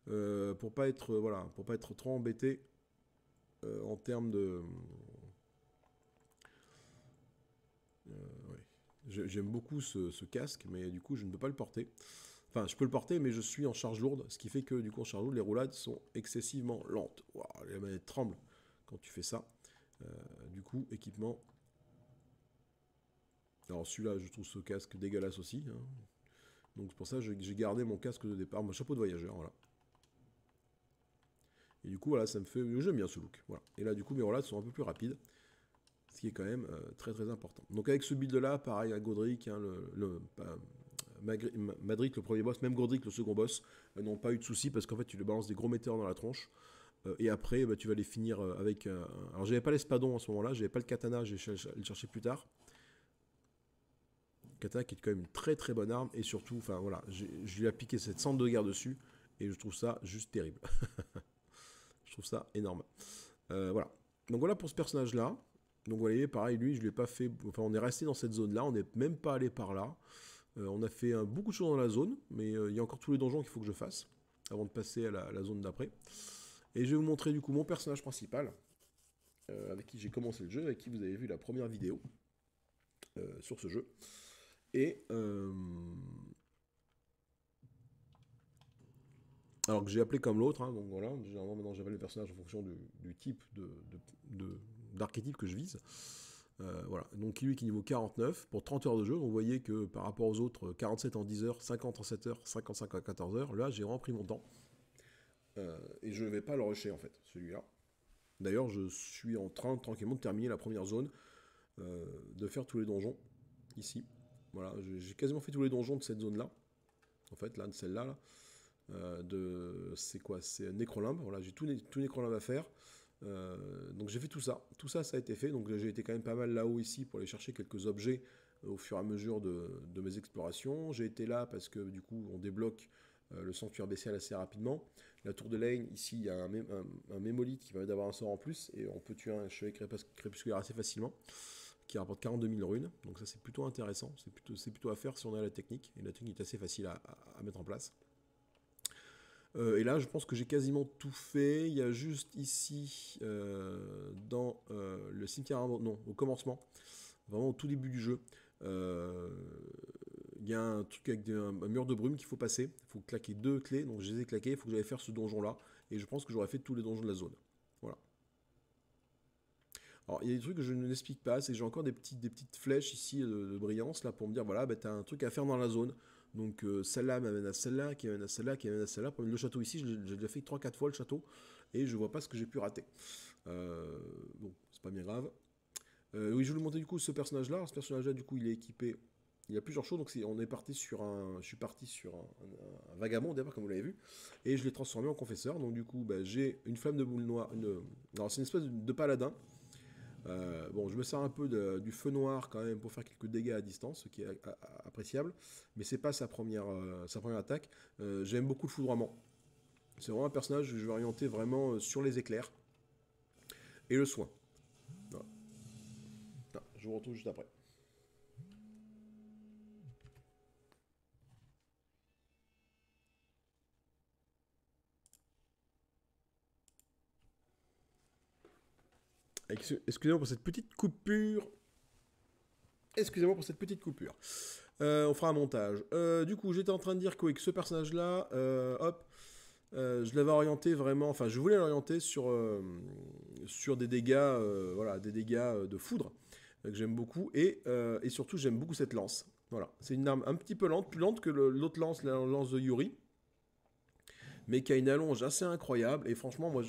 euh, pour pas être euh, voilà, pour pas être trop embêté euh, en termes de. J'aime beaucoup ce, casque, mais du coup, je ne peux pas le porter. Enfin, je peux le porter, mais je suis en charge lourde, ce qui fait que du coup, en charge lourde, les roulades sont excessivement lentes. Waouh, les manettes tremble quand tu fais ça. du coup, équipement. Alors celui-là, je trouve ce casque dégueulasse aussi. Hein. Donc pour ça que j'ai gardé mon casque de départ, mon chapeau de voyageur, voilà. Et du coup, voilà, ça me fait... J'aime bien ce look, voilà. Et là, du coup, mes roulades sont un peu plus rapides, ce qui est quand même euh, très très important. Donc avec ce build-là, pareil à Godric, hein, le... le Madrid le premier boss, même Godric le second boss, euh, n'ont pas eu de soucis parce qu'en fait tu lui balances des gros météores dans la tronche. Euh, et après, bah, tu vas les finir avec. alors, j'avais pas l'espadon en ce moment-là, j'avais pas le katana, j'ai vais le chercher plus tard. Kata qui est quand même une très très bonne arme et surtout, enfin voilà, je lui ai appliqué cette cendre de guerre dessus et je trouve ça juste terrible. [LAUGHS] je trouve ça énorme. Euh, voilà. Donc voilà pour ce personnage là. Donc vous voyez, pareil, lui, je lui ai pas fait. Enfin, on est resté dans cette zone là, on n'est même pas allé par là. Euh, on a fait beaucoup de choses dans la zone, mais euh, il y a encore tous les donjons qu'il faut que je fasse avant de passer à la, la zone d'après. Et je vais vous montrer du coup mon personnage principal, avec qui j'ai commencé le jeu, avec qui vous avez vu la première vidéo sur ce jeu. Euh, alors que j'ai appelé comme l'autre, hein, donc voilà, généralement maintenant j'avais le personnage en fonction du, type d'archétype de, que je vise. Euh, voilà, donc lui qui est niveau 49 pour 30 heures de jeu, vous voyez que par rapport aux autres 47 en 10 heures, 50 en 7 heures, 55 à 14 heures, là j'ai rempli mon temps. Euh, et je ne vais pas le rusher en fait, celui-là. D'ailleurs, je suis en train tranquillement de terminer la première zone, de faire tous les donjons ici. Voilà, j'ai quasiment fait tous les donjons de cette zone-là. En fait, là, de celle-là. Euh, de c'est quoi C'est Necrolimbe. Voilà, j'ai tout, les tout Necrolimbe à faire. Euh, donc j'ai fait tout ça. Tout ça, ça a été fait. Donc j'ai été quand même pas mal là-haut ici pour aller chercher quelques objets euh, au fur et à mesure de, de mes explorations. J'ai été là parce que du coup, on débloque le sanctuaire bestial assez rapidement. La tour de Lane, ici, il y a un, un, mémolite qui permet d'avoir un sort en plus et on peut tuer un chevet crépusculaire assez facilement qui rapporte 42 000 runes. Donc ça c'est plutôt intéressant, c'est plutôt, plutôt à faire si on a la technique, et la technique est assez facile à, mettre en place. Euh, et là je pense que j'ai quasiment tout fait, il y a juste ici, euh, dans euh, le cimetière, non, au commencement, vraiment au tout début du jeu, il y a un truc avec un, mur de brume qu'il faut passer, il faut claquer deux clés, donc je les ai claquées, il faut que j'aille faire ce donjon là, et je pense que j'aurais fait tous les donjons de la zone. Alors, il y a des trucs que je ne l'explique pas, c'est que j'ai encore des petites, des petites flèches ici euh, de, brillance, là, pour me dire, voilà, bah, t'as un truc à faire dans la zone. Donc euh, celle-là m'amène à celle-là, qui m'amène à celle-là, qui m'amène à celle-là. Le château ici, j'ai déjà fait 3-4 fois le château, et je vois pas ce que j'ai pu rater. Euh, bon, c'est pas bien grave. oui, je vais vous montrer du coup ce personnage-là. Ce personnage-là, du coup, il est équipé... Il y a plusieurs choses, donc on est parti sur un... Je suis parti sur un, vagabond, d'abord, comme vous l'avez vu, et je l'ai transformé en confesseur. Donc du coup, bah, j'ai une flamme de boule noire... alors c'est une espèce de paladin, euh, bon, je me sers un peu du feu noir quand même pour faire quelques dégâts à distance, ce qui est appréciable, mais c'est pas sa première, euh, sa première attaque. Euh, j'aime beaucoup le foudroiement. C'est vraiment un personnage que je vais orienter vraiment sur les éclairs et le soin. je vous retrouve juste après. Excusez-moi pour cette petite coupure. Excusez-moi pour cette petite coupure. Euh, on fera un montage. Euh, du coup, j'étais en train de dire que, ce personnage-là, euh, hop, je l'avais orienté vraiment. Enfin, je voulais l'orienter sur, sur des dégâts, voilà, des dégâts de foudre que j'aime beaucoup. Et, et surtout, j'aime beaucoup cette lance. Voilà, c'est une arme un petit peu lente, plus lente que l'autre lance, la lance de Yuri mais qui a une allonge assez incroyable. Et franchement, moi,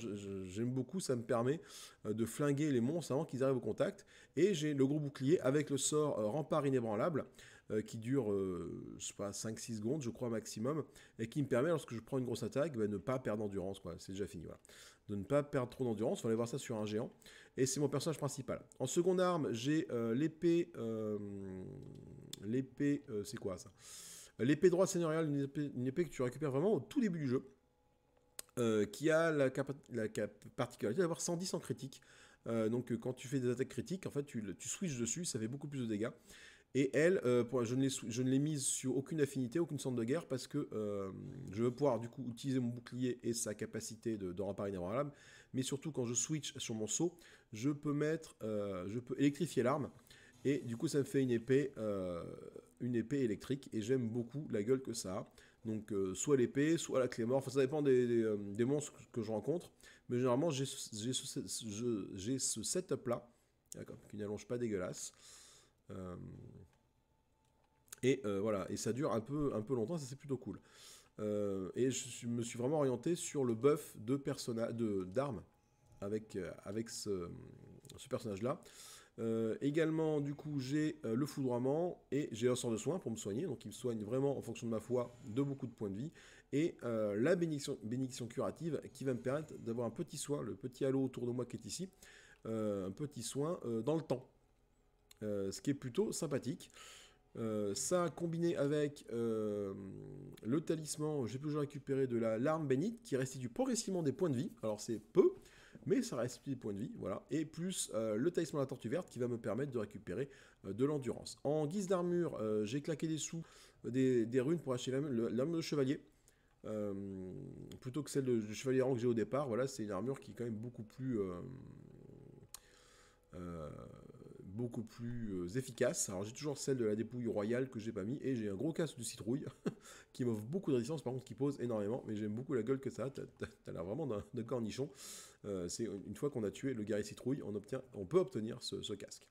j'aime beaucoup. Ça me permet euh, de flinguer les monstres avant qu'ils arrivent au contact. Et j'ai le gros bouclier avec le sort euh, Rempart Inébranlable euh, qui dure, je sais pas, 5-6 secondes, je crois, maximum, et qui me permet, lorsque je prends une grosse attaque, bah, de ne pas perdre d'endurance, quoi. C'est déjà fini, voilà. De ne pas perdre trop d'endurance, on va aller voir ça sur un géant. Et c'est mon personnage principal. En seconde arme, j'ai l'épée. l'épée. c'est quoi ça L'épée droite seigneuriale, une épée que tu récupères vraiment au tout début du jeu euh, qui a la, particularité d'avoir 110 en critique. Euh, donc euh, quand tu fais des attaques critiques, en fait, tu, switches dessus, ça fait beaucoup plus de dégâts. Et elle, je ne l'ai mise sur aucune affinité, aucune centre de guerre, parce que je veux pouvoir du coup utiliser mon bouclier et sa capacité de, de rempart inébranlable. Mais surtout quand je switch sur mon saut, je peux mettre, je peux électrifier l'arme et du coup, ça me fait une épée, euh, une épée électrique. Et j'aime beaucoup la gueule que ça a. Donc, euh, soit l'épée, soit la mort. ça dépend des, euh, monstres que je rencontre. Mais généralement, j'ai ce, ce setup-là. D'accord Qui n'allonge pas dégueulasse. Et voilà. Et ça dure un peu, un peu longtemps. Ça, c'est plutôt cool. et je me suis vraiment orienté sur le buff de d'armes de, avec, avec ce, ce personnage-là. Euh, également, du coup, j'ai euh, le foudroiement et j'ai un sort de soin pour me soigner. Donc, il me soigne vraiment en fonction de ma foi de beaucoup de points de vie. Et euh, la bénédiction, bénédiction, curative qui va me permettre d'avoir un petit soin, le petit halo autour de moi qui est ici, un petit soin dans le temps. ce qui est plutôt sympathique. ça combiné avec le talisman, j'ai toujours récupéré de la larme bénite qui restitue progressivement des points de vie. Alors c'est peu, mais ça reste des points de vie, voilà. Et plus euh, le talisman de la tortue verte qui va me permettre de récupérer euh, de l'endurance. En guise d'armure, euh, j'ai claqué des sous, des, runes pour acheter l'armure de chevalier. plutôt que celle de, chevalier rang que j'ai au départ, voilà, c'est une armure qui est quand même beaucoup plus beaucoup plus euh, efficace. Alors j'ai toujours celle de la dépouille royale que j'ai pas mis et j'ai un gros casque de citrouille [LAUGHS] qui m'offre beaucoup de résistance, par contre qui pose énormément, mais j'aime beaucoup la gueule que ça a. T'as l'air vraiment d'un cornichon. Euh, c'est une fois qu'on a tué le guerrier citrouille, on, obtient, on peut obtenir ce, casque.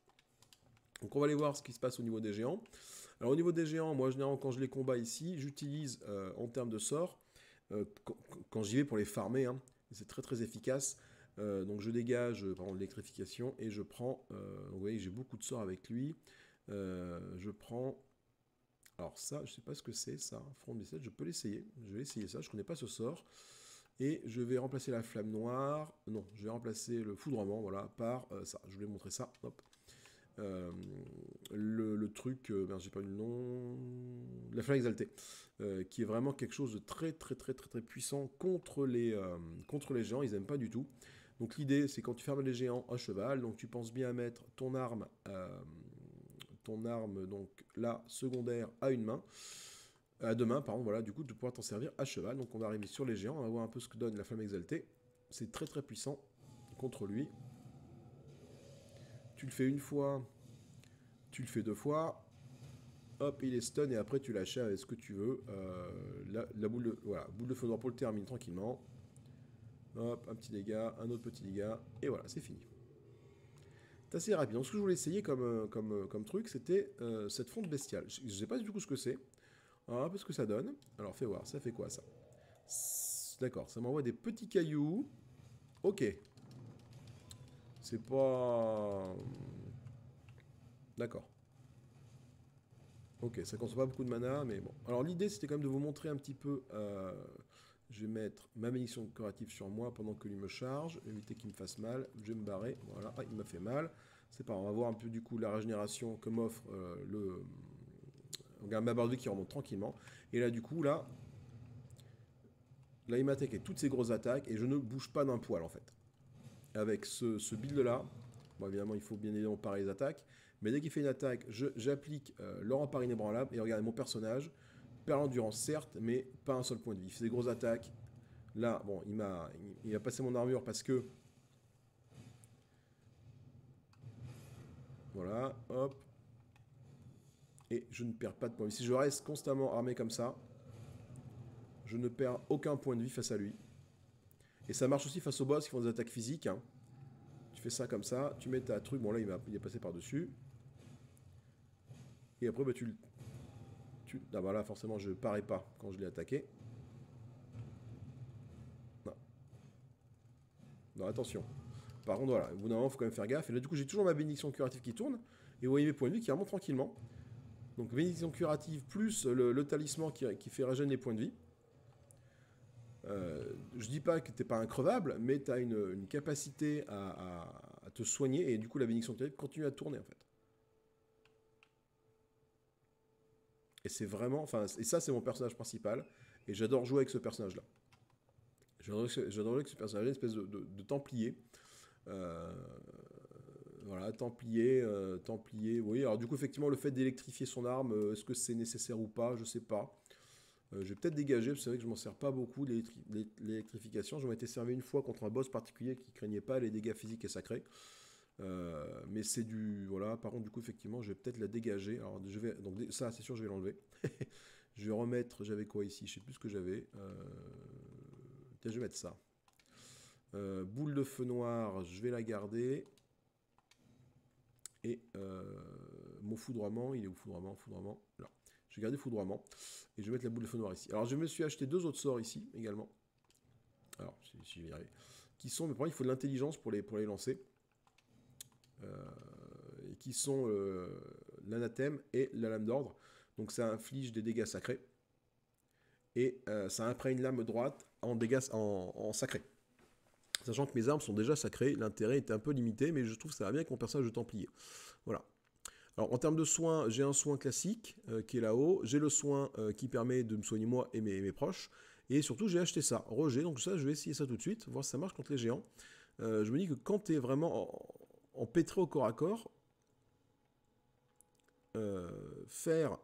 Donc on va aller voir ce qui se passe au niveau des géants. Alors au niveau des géants, moi généralement quand je les combats ici, j'utilise euh, en termes de sorts, quand j'y vais pour les farmer, hein, c'est très très efficace, euh, donc je dégage euh, par l'électrification et je prends, euh, vous voyez j'ai beaucoup de sorts avec lui, je prends, alors ça je ne sais pas ce que c'est ça, front 17, je peux l'essayer, je vais essayer ça, je ne connais pas ce sort, et je vais remplacer la flamme noire, non je vais remplacer le foudrement voilà par ça, je voulais montrer ça, le, truc, ben, j'ai pas eu le nom, la flamme exaltée, qui est vraiment quelque chose de très très très très très puissant contre les, contre gens, ils aiment pas du tout. Donc l'idée, c'est quand tu fermes les géants à cheval, donc tu penses bien à mettre ton arme, euh, ton arme donc là secondaire à une main, à deux mains, pardon. Voilà, du coup, de pouvoir t'en servir à cheval. Donc on va arriver sur les géants, on va voir un peu ce que donne la flamme exaltée. C'est très très puissant contre lui. Tu le fais une fois, tu le fais deux fois, hop, il est stun et après tu lâches avec ce que tu veux. Euh, la, boule de, voilà, boule de feu noir pour le terminer tranquillement. Hop, un petit dégât, un autre petit dégât, et voilà, c'est fini. C'est assez rapide. Donc ce que je voulais essayer comme, euh, comme, euh, comme truc, c'était euh, cette fonte bestiale. Je ne sais pas du tout ce que c'est. Ah, un peu ce que ça donne. Alors fais voir, ça fait quoi ça D'accord, ça m'envoie des petits cailloux. Ok. C'est pas... D'accord. Ok, ça consomme pas beaucoup de mana, mais bon. Alors l'idée c'était quand même de vous montrer un petit peu je vais mettre ma bénédiction curative sur moi pendant que lui me charge. Éviter qu'il me fasse mal. Je vais me barrer. Voilà. Ah, il m'a fait mal. C'est pas. On va voir un peu du coup la régénération que m'offre euh, le. Euh, regarde ma vie qui remonte tranquillement. Et là, du coup, là. Là, il m'attaque avec toutes ses grosses attaques et je ne bouge pas d'un poil en fait. Avec ce, build là. Bon, évidemment, il faut bien évidemment parer les attaques. Mais dès qu'il fait une attaque, j'applique euh, le Laurent inébranlable. Et regardez, mon personnage, perd l'endurance, certes, mais pas un seul point de vie. ces des grosses attaques. Là, bon, il m'a il, a passé mon armure parce que... Voilà, hop. Et je ne perds pas de points Si je reste constamment armé comme ça, je ne perds aucun point de vie face à lui. Et ça marche aussi face aux boss qui font des attaques physiques. Hein. Tu fais ça comme ça, tu mets ta truc, bon là il, il est passé par-dessus. Et après bah, tu, ah bah là, forcément, je parais pas quand je l'ai attaqué. Non. attention. Par contre, voilà, au bout faut quand même faire gaffe. Et là, du coup, j'ai toujours ma bénédiction curative qui tourne. Et vous voyez mes points de vie qui remontent tranquillement. Donc, bénédiction curative plus le, talisman qui, fait régénérer les points de vie. Je euh, je dis pas que t'es pas increvable, mais tu as une capacité à, te soigner et du coup la bénédiction continue à tourner en fait. Et c'est vraiment, enfin, et ça c'est mon personnage principal, et j'adore jouer avec ce personnage-là. J'adore jouer avec ce personnage-là, une espèce de, templier. Euh, voilà, Templier, euh, Templier, oui. Alors du coup, effectivement, le fait d'électrifier son arme, euh, est-ce que c'est nécessaire ou pas Je sais pas. je vais peut-être dégager, parce que c'est que je m'en sers pas beaucoup, l'électrification. J'en été servi une fois contre un boss particulier qui craignait pas les dégâts physiques et sacrés. Euh, mais c'est du. Voilà, par contre, du coup, effectivement, je vais peut-être la dégager. Alors, je vais, donc, ça, c'est sûr, je vais l'enlever. [LAUGHS] je vais remettre. J'avais quoi ici Je sais plus ce que j'avais. Euh, tiens, je vais mettre ça. Euh, boule de feu noir, je vais la garder. Et mon foudroiement, il est où foudroiement Foudroiement, Je vais garder foudroiement. Et je vais mettre la boule de feu noir ici. Alors, je me suis acheté deux autres sorts ici également. Alors, si, je Qui sont, mais pour il faut de l'intelligence pour les, pour les lancer. Euh, qui sont euh, l'anathème et la lame d'ordre. Donc ça inflige des dégâts sacrés. Et euh, ça imprègne lame droite en dégâts en, sacré. Sachant que mes armes sont déjà sacrées, l'intérêt est un peu limité, mais je trouve que ça va bien avec mon personnage de Templier. Voilà. Alors en termes de soins, j'ai un soin classique qui est là-haut, j'ai le soin qui permet de me soigner moi et mes, proches, et surtout j'ai acheté ça, Roger, donc ça je vais essayer ça tout de suite, voir si ça marche contre les géants. je me dis que quand tu es vraiment pétré au corps à corps, euh, faire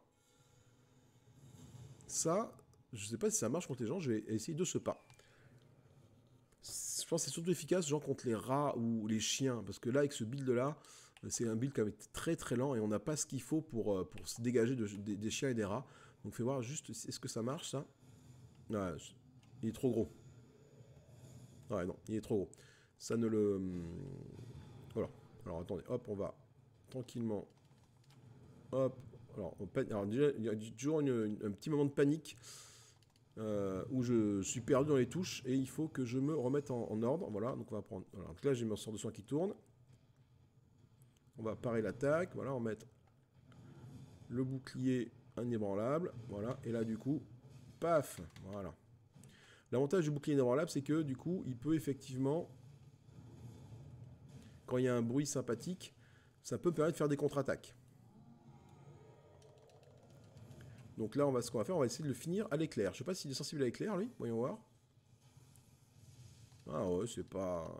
ça, je sais pas si ça marche contre les gens, je vais essayer de ce pas. Je pense c'est surtout efficace, genre contre les rats ou les chiens, parce que là, avec ce build là, euh, c'est un build qui est très très lent et on n'a pas ce qu'il faut pour, euh, pour se dégager des, chiens et des rats. Donc fais voir juste, est-ce que ça marche ça Il est trop gros. Ouais, non, il est trop gros. Ça ne le... Hum, alors attendez, hop, on va tranquillement. Hop. Alors, déjà, il y a toujours un petit moment de panique euh, où je suis perdu dans les touches et il faut que je me remette en, ordre. Voilà, donc on va prendre. Voilà, là, j'ai mon sort de soin qui tourne. On va parer l'attaque. Voilà, on va mettre le bouclier inébranlable. Voilà, et là, du coup, paf Voilà. L'avantage du bouclier inébranlable, c'est que du coup, il peut effectivement quand il y a un bruit sympathique, ça peut permettre de faire des contre-attaques. Donc là, on va, ce qu'on va faire, on va essayer de le finir à l'éclair. Je sais pas s'il est sensible à l'éclair, lui. Voyons voir. Ah ouais, c'est pas...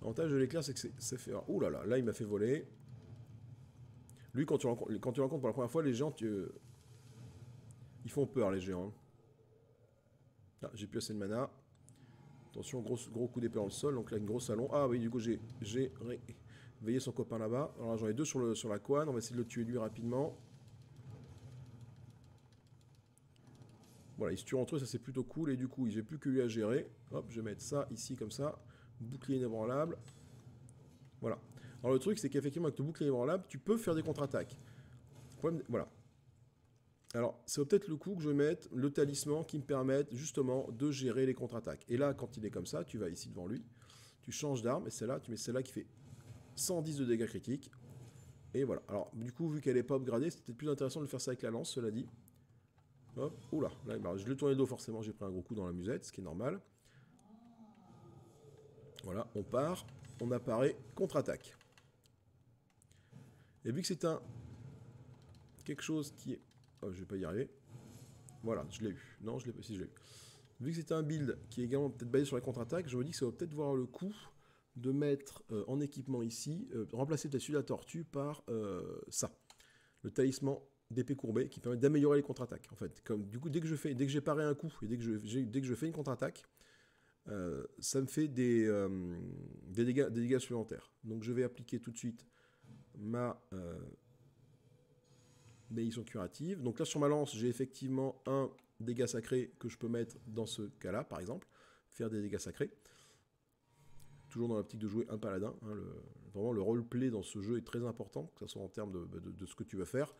L'avantage de l'éclair, c'est que ça fait... Ouh là là, là, il m'a fait voler. Lui, quand tu, rencontres, quand tu rencontres pour la première fois les gens, tu... Euh, ils font peur, les géants. Ah, j'ai plus assez de mana. Attention, gros, gros coup d'épée dans le sol. Donc là, une grosse salon. Ah oui, du coup, j'ai réveillé son copain là-bas. Alors là, j'en ai deux sur, le, sur la couane. On va essayer de le tuer lui rapidement. Voilà, il se tue entre eux, ça c'est plutôt cool. Et du coup, j'ai plus que lui à gérer. Hop, je vais mettre ça ici comme ça. Bouclier inébranlable. Voilà. Alors le truc, c'est qu'effectivement, avec le bouclier inébranlable, tu peux faire des contre-attaques. Voilà. Alors, c'est peut-être le coup que je mettre le talisman qui me permette justement de gérer les contre-attaques. Et là, quand il est comme ça, tu vas ici devant lui, tu changes d'arme, et celle-là, tu mets celle-là qui fait 110 de dégâts critiques. Et voilà. Alors, du coup, vu qu'elle n'est pas upgradée, c'était plus intéressant de le faire ça avec la lance, cela dit. Hop, oula, là, je le tourné le dos forcément, j'ai pris un gros coup dans la musette, ce qui est normal. Voilà, on part, on apparaît, contre-attaque. Et vu que c'est un... quelque chose qui est ah, je vais pas y arriver. Voilà, je l'ai eu. Non, je l'ai pas. Si, je eu. Vu que c'était un build qui est également peut-être basé sur la contre-attaque, je me dis que ça va peut-être voir le coup de mettre euh, en équipement ici, euh, remplacer peut-être de la tortue par euh, ça. Le talisman d'épée courbée qui permet d'améliorer les contre-attaques. En fait, comme du coup, dès que je fais, dès que j'ai paré un coup et dès que je, dès que je fais une contre-attaque, ça me fait des, des dégâts supplémentaires. Donc je vais appliquer tout de suite ma mais ils sont curatifs. Donc là, sur ma lance, j'ai effectivement un dégât sacré que je peux mettre dans ce cas-là, par exemple. Faire des dégâts sacrés. Toujours dans l'optique de jouer un paladin. Hein, le, vraiment, le roleplay dans ce jeu est très important, que ce soit en termes de, ce que tu veux faire.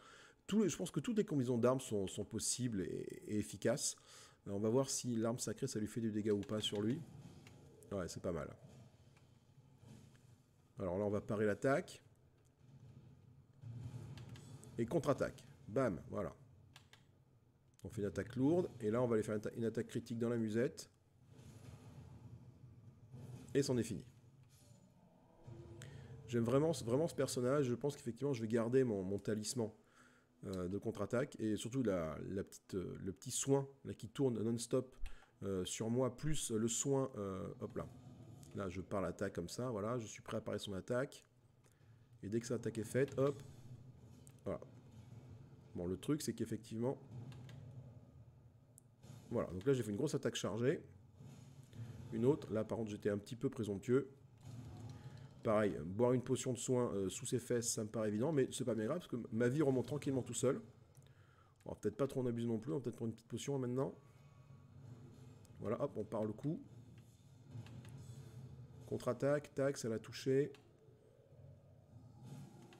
je pense que toutes les combinaisons d'armes sont, possibles et, efficaces. Euh, on va voir si l'arme sacrée, ça lui fait du dégât ou pas sur lui. Ouais, c'est pas mal. Alors là, on va parer l'attaque et contre-attaque. Bam, voilà. On fait une attaque lourde, et là on va aller faire une, attaque critique dans la musette. Et c'en est fini. J'aime vraiment, vraiment ce personnage, je pense qu'effectivement je vais garder mon, talisman euh, de contre-attaque, et surtout la, petite, euh, le petit soin qui tourne non-stop euh, sur moi, plus le soin, hop là. Là je pars l'attaque comme ça, voilà, je suis prêt à parer son attaque. Et dès que sa attaque est faite, hop, voilà. Bon, le truc, c'est qu'effectivement... Voilà, donc là, j'ai fait une grosse attaque chargée. Une autre. Là, par contre, j'étais un petit peu présomptueux. Pareil, boire une potion de soin euh, sous ses fesses, ça me paraît évident, mais c'est pas bien grave, parce que ma vie remonte tranquillement tout seul. alors peut-être pas trop en abuser non plus, on va peut-être prendre une petite potion hein, maintenant. Voilà, hop, on part le coup. Contre-attaque, tac, elle a touché.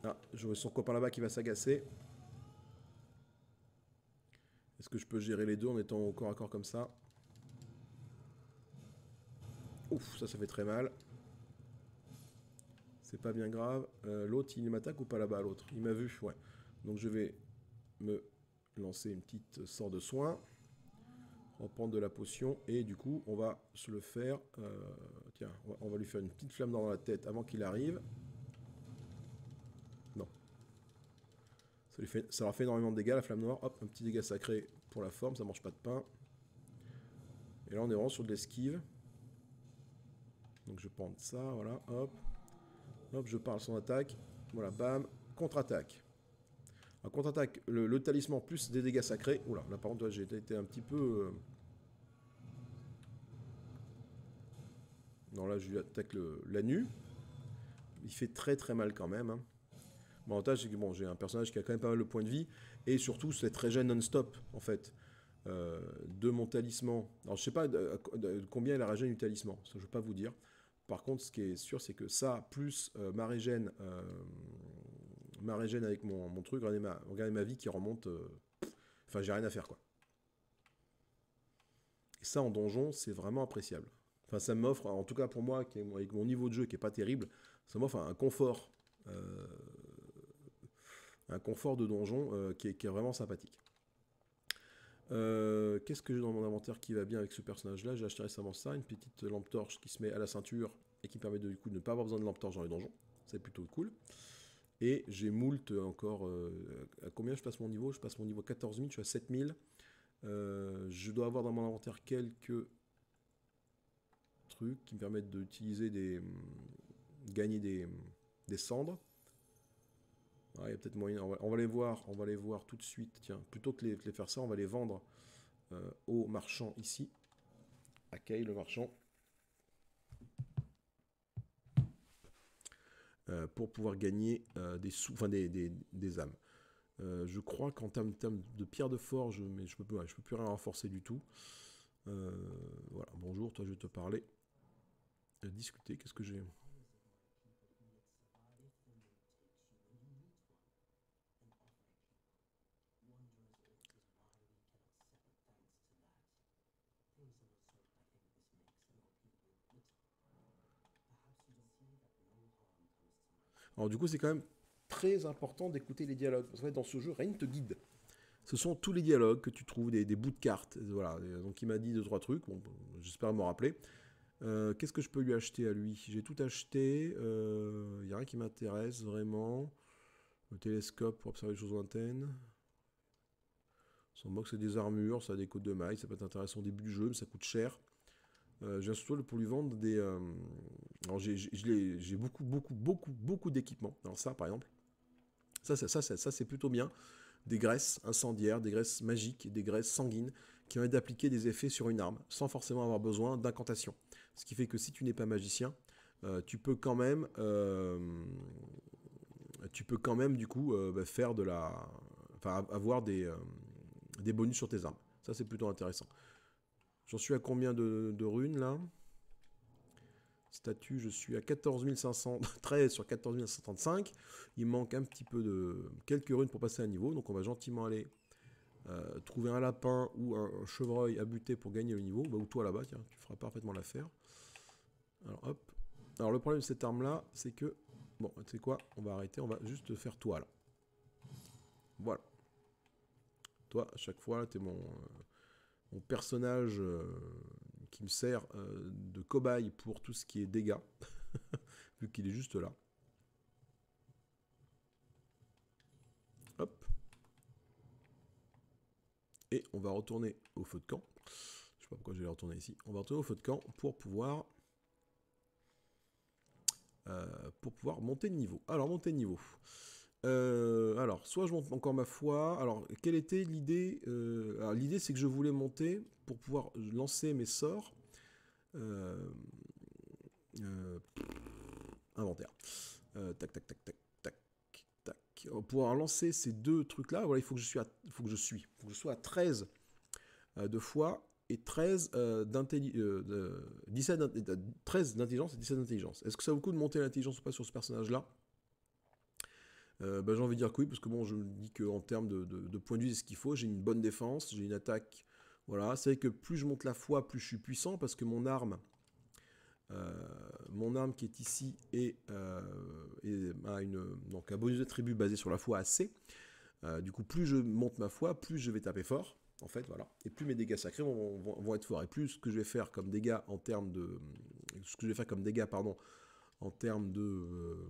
Ah, je vois son copain là-bas qui va s'agacer. Est-ce que je peux gérer les deux en étant au corps à corps comme ça Ouf, ça, ça fait très mal. C'est pas bien grave. Euh, l'autre, il m'attaque ou pas là-bas, l'autre Il m'a vu, ouais. Donc je vais me lancer une petite sort de soin. Reprendre de la potion. Et du coup, on va se le faire... Euh, tiens, on va, lui faire une petite flamme dans la tête avant qu'il arrive. Ça, fait, leur fait énormément de dégâts, la flamme noire. Hop, un petit dégât sacré pour la forme, ça mange pas de pain. Et là, on est vraiment sur de l'esquive. Donc je prends ça, voilà, hop. Hop, je parle son attaque. Voilà, bam, contre-attaque. contre-attaque, le, talisman plus des dégâts sacrés. Oula, là par contre, j'ai été un petit peu... Euh, non, là, je lui attaque la nu. Il fait très très mal quand même. Hein. L'avantage, c'est que bon, j'ai un personnage qui a quand même pas mal de points de vie, et surtout, c'est très jeune non-stop, en fait. Euh, de mon talisman. Alors je sais pas euh, combien il a régène du talisman, ça je ne vais pas vous dire. Par contre, ce qui est sûr, c'est que ça, plus euh, ma régène, avec mon, truc, regardez ma, regardez ma, vie qui remonte. Enfin, j'ai rien à faire quoi. Et ça en donjon, c'est vraiment appréciable. Enfin, ça m'offre, en tout cas pour moi, avec mon niveau de jeu qui est pas terrible, ça m'offre un confort un confort de donjon euh, qui est, vraiment sympathique. Euh, qu'est-ce que j'ai dans mon inventaire qui va bien avec ce personnage-là J'ai acheté récemment ça, une petite lampe torche qui se met à la ceinture et qui permet de, du coup de ne pas avoir besoin de lampe torche dans les donjons. C'est plutôt cool. Et j'ai moult encore. Euh, à combien je passe mon niveau Je passe mon niveau 14 000, je suis à 7 000. je dois avoir dans mon inventaire quelques trucs qui me permettent d'utiliser des. Hum, gagner des, hum, des cendres. Il y a peut-être moyen. On va, les voir, on va les voir tout de suite. Tiens, plutôt que de les faire ça, on va les vendre euh, aux marchands ici. Accueille le marchand. Euh, pour pouvoir gagner euh, des sous, enfin des, âmes. je crois qu'en termes terme de pierre de forge, mais je ne peux, peux plus rien renforcer du tout. voilà, bonjour, toi je vais te parler. Discuter, qu'est-ce que j'ai Alors du coup, c'est quand même très important d'écouter les dialogues. Parce que dans ce jeu, rien ne te guide. Ce sont tous les dialogues que tu trouves, des, bouts de cartes. Voilà. Donc il m'a dit deux, trois trucs. j'espère m'en rappeler. Euh, qu'est-ce que je peux lui acheter à lui J'ai tout acheté. Il euh, n'y a rien qui m'intéresse vraiment. Le télescope pour observer les choses lointaines. Son box c'est des armures, ça a des côtes de maille. ça peut être intéressant au début du jeu, mais ça coûte cher j'ai un sous pour lui vendre des. Euh, j'ai beaucoup, beaucoup, beaucoup, beaucoup d'équipements. Alors, ça, par exemple, ça, c'est plutôt bien. Des graisses incendiaires, des graisses magiques, des graisses sanguines qui permettent d'appliquer des effets sur une arme sans forcément avoir besoin d'incantation. Ce qui fait que si tu n'es pas magicien, euh, tu peux quand même. Euh, tu peux quand même, du coup, bah, faire de la. Enfin, avoir des, des bonus sur tes armes. Ça, c'est plutôt intéressant. J'en suis à combien de, runes là Statut, je suis à 14 13 [LAUGHS] sur 14 535. Il manque un petit peu de quelques runes pour passer à niveau. Donc on va gentiment aller euh, trouver un lapin ou un, chevreuil à buter pour gagner le niveau. Bah, ou toi là-bas, tu feras parfaitement l'affaire. Alors hop. Alors le problème de cette arme là, c'est que... Bon, tu sais quoi On va arrêter, on va juste faire toi là. Voilà. Toi, à chaque fois, t'es mon... Euh, personnage euh, qui me sert euh, de cobaye pour tout ce qui est dégâts, [LAUGHS] vu qu'il est juste là. Hop. Et on va retourner au feu de camp. Je sais pas pourquoi je vais retourner ici. On va retourner au feu de camp pour pouvoir... Euh, pour pouvoir monter de niveau. Alors, monter de niveau. Euh, alors, soit je monte encore ma foi. Alors, quelle était l'idée euh, l'idée, c'est que je voulais monter pour pouvoir lancer mes sorts. Euh, inventaire. tac, tac, tac, tac, tac, tac. Pour pouvoir lancer ces deux trucs-là, voilà, il faut que je suis, il faut que je je sois à 13 de foi et 13 d'intelligence, 13 d'intelligence et 17 d'intelligence. Est-ce que ça vaut le coup de monter l'intelligence ou pas sur ce personnage-là euh, bah, j'ai envie de dire que oui, parce que bon, je me dis qu'en termes de, point de vue, c'est ce qu'il faut. J'ai une bonne défense, j'ai une attaque. Voilà, c'est vrai que plus je monte la foi, plus je suis puissant, parce que mon arme, euh, mon arme qui est ici, euh, est, a une, donc un bonus d'attribut basé sur la foi assez. du coup, plus je monte ma foi, plus je vais taper fort, en fait, voilà. Et plus mes dégâts sacrés vont, vont, être forts. Et plus ce que je vais faire comme dégâts en termes de... Ce que je vais comme dégâts, pardon, en termes de,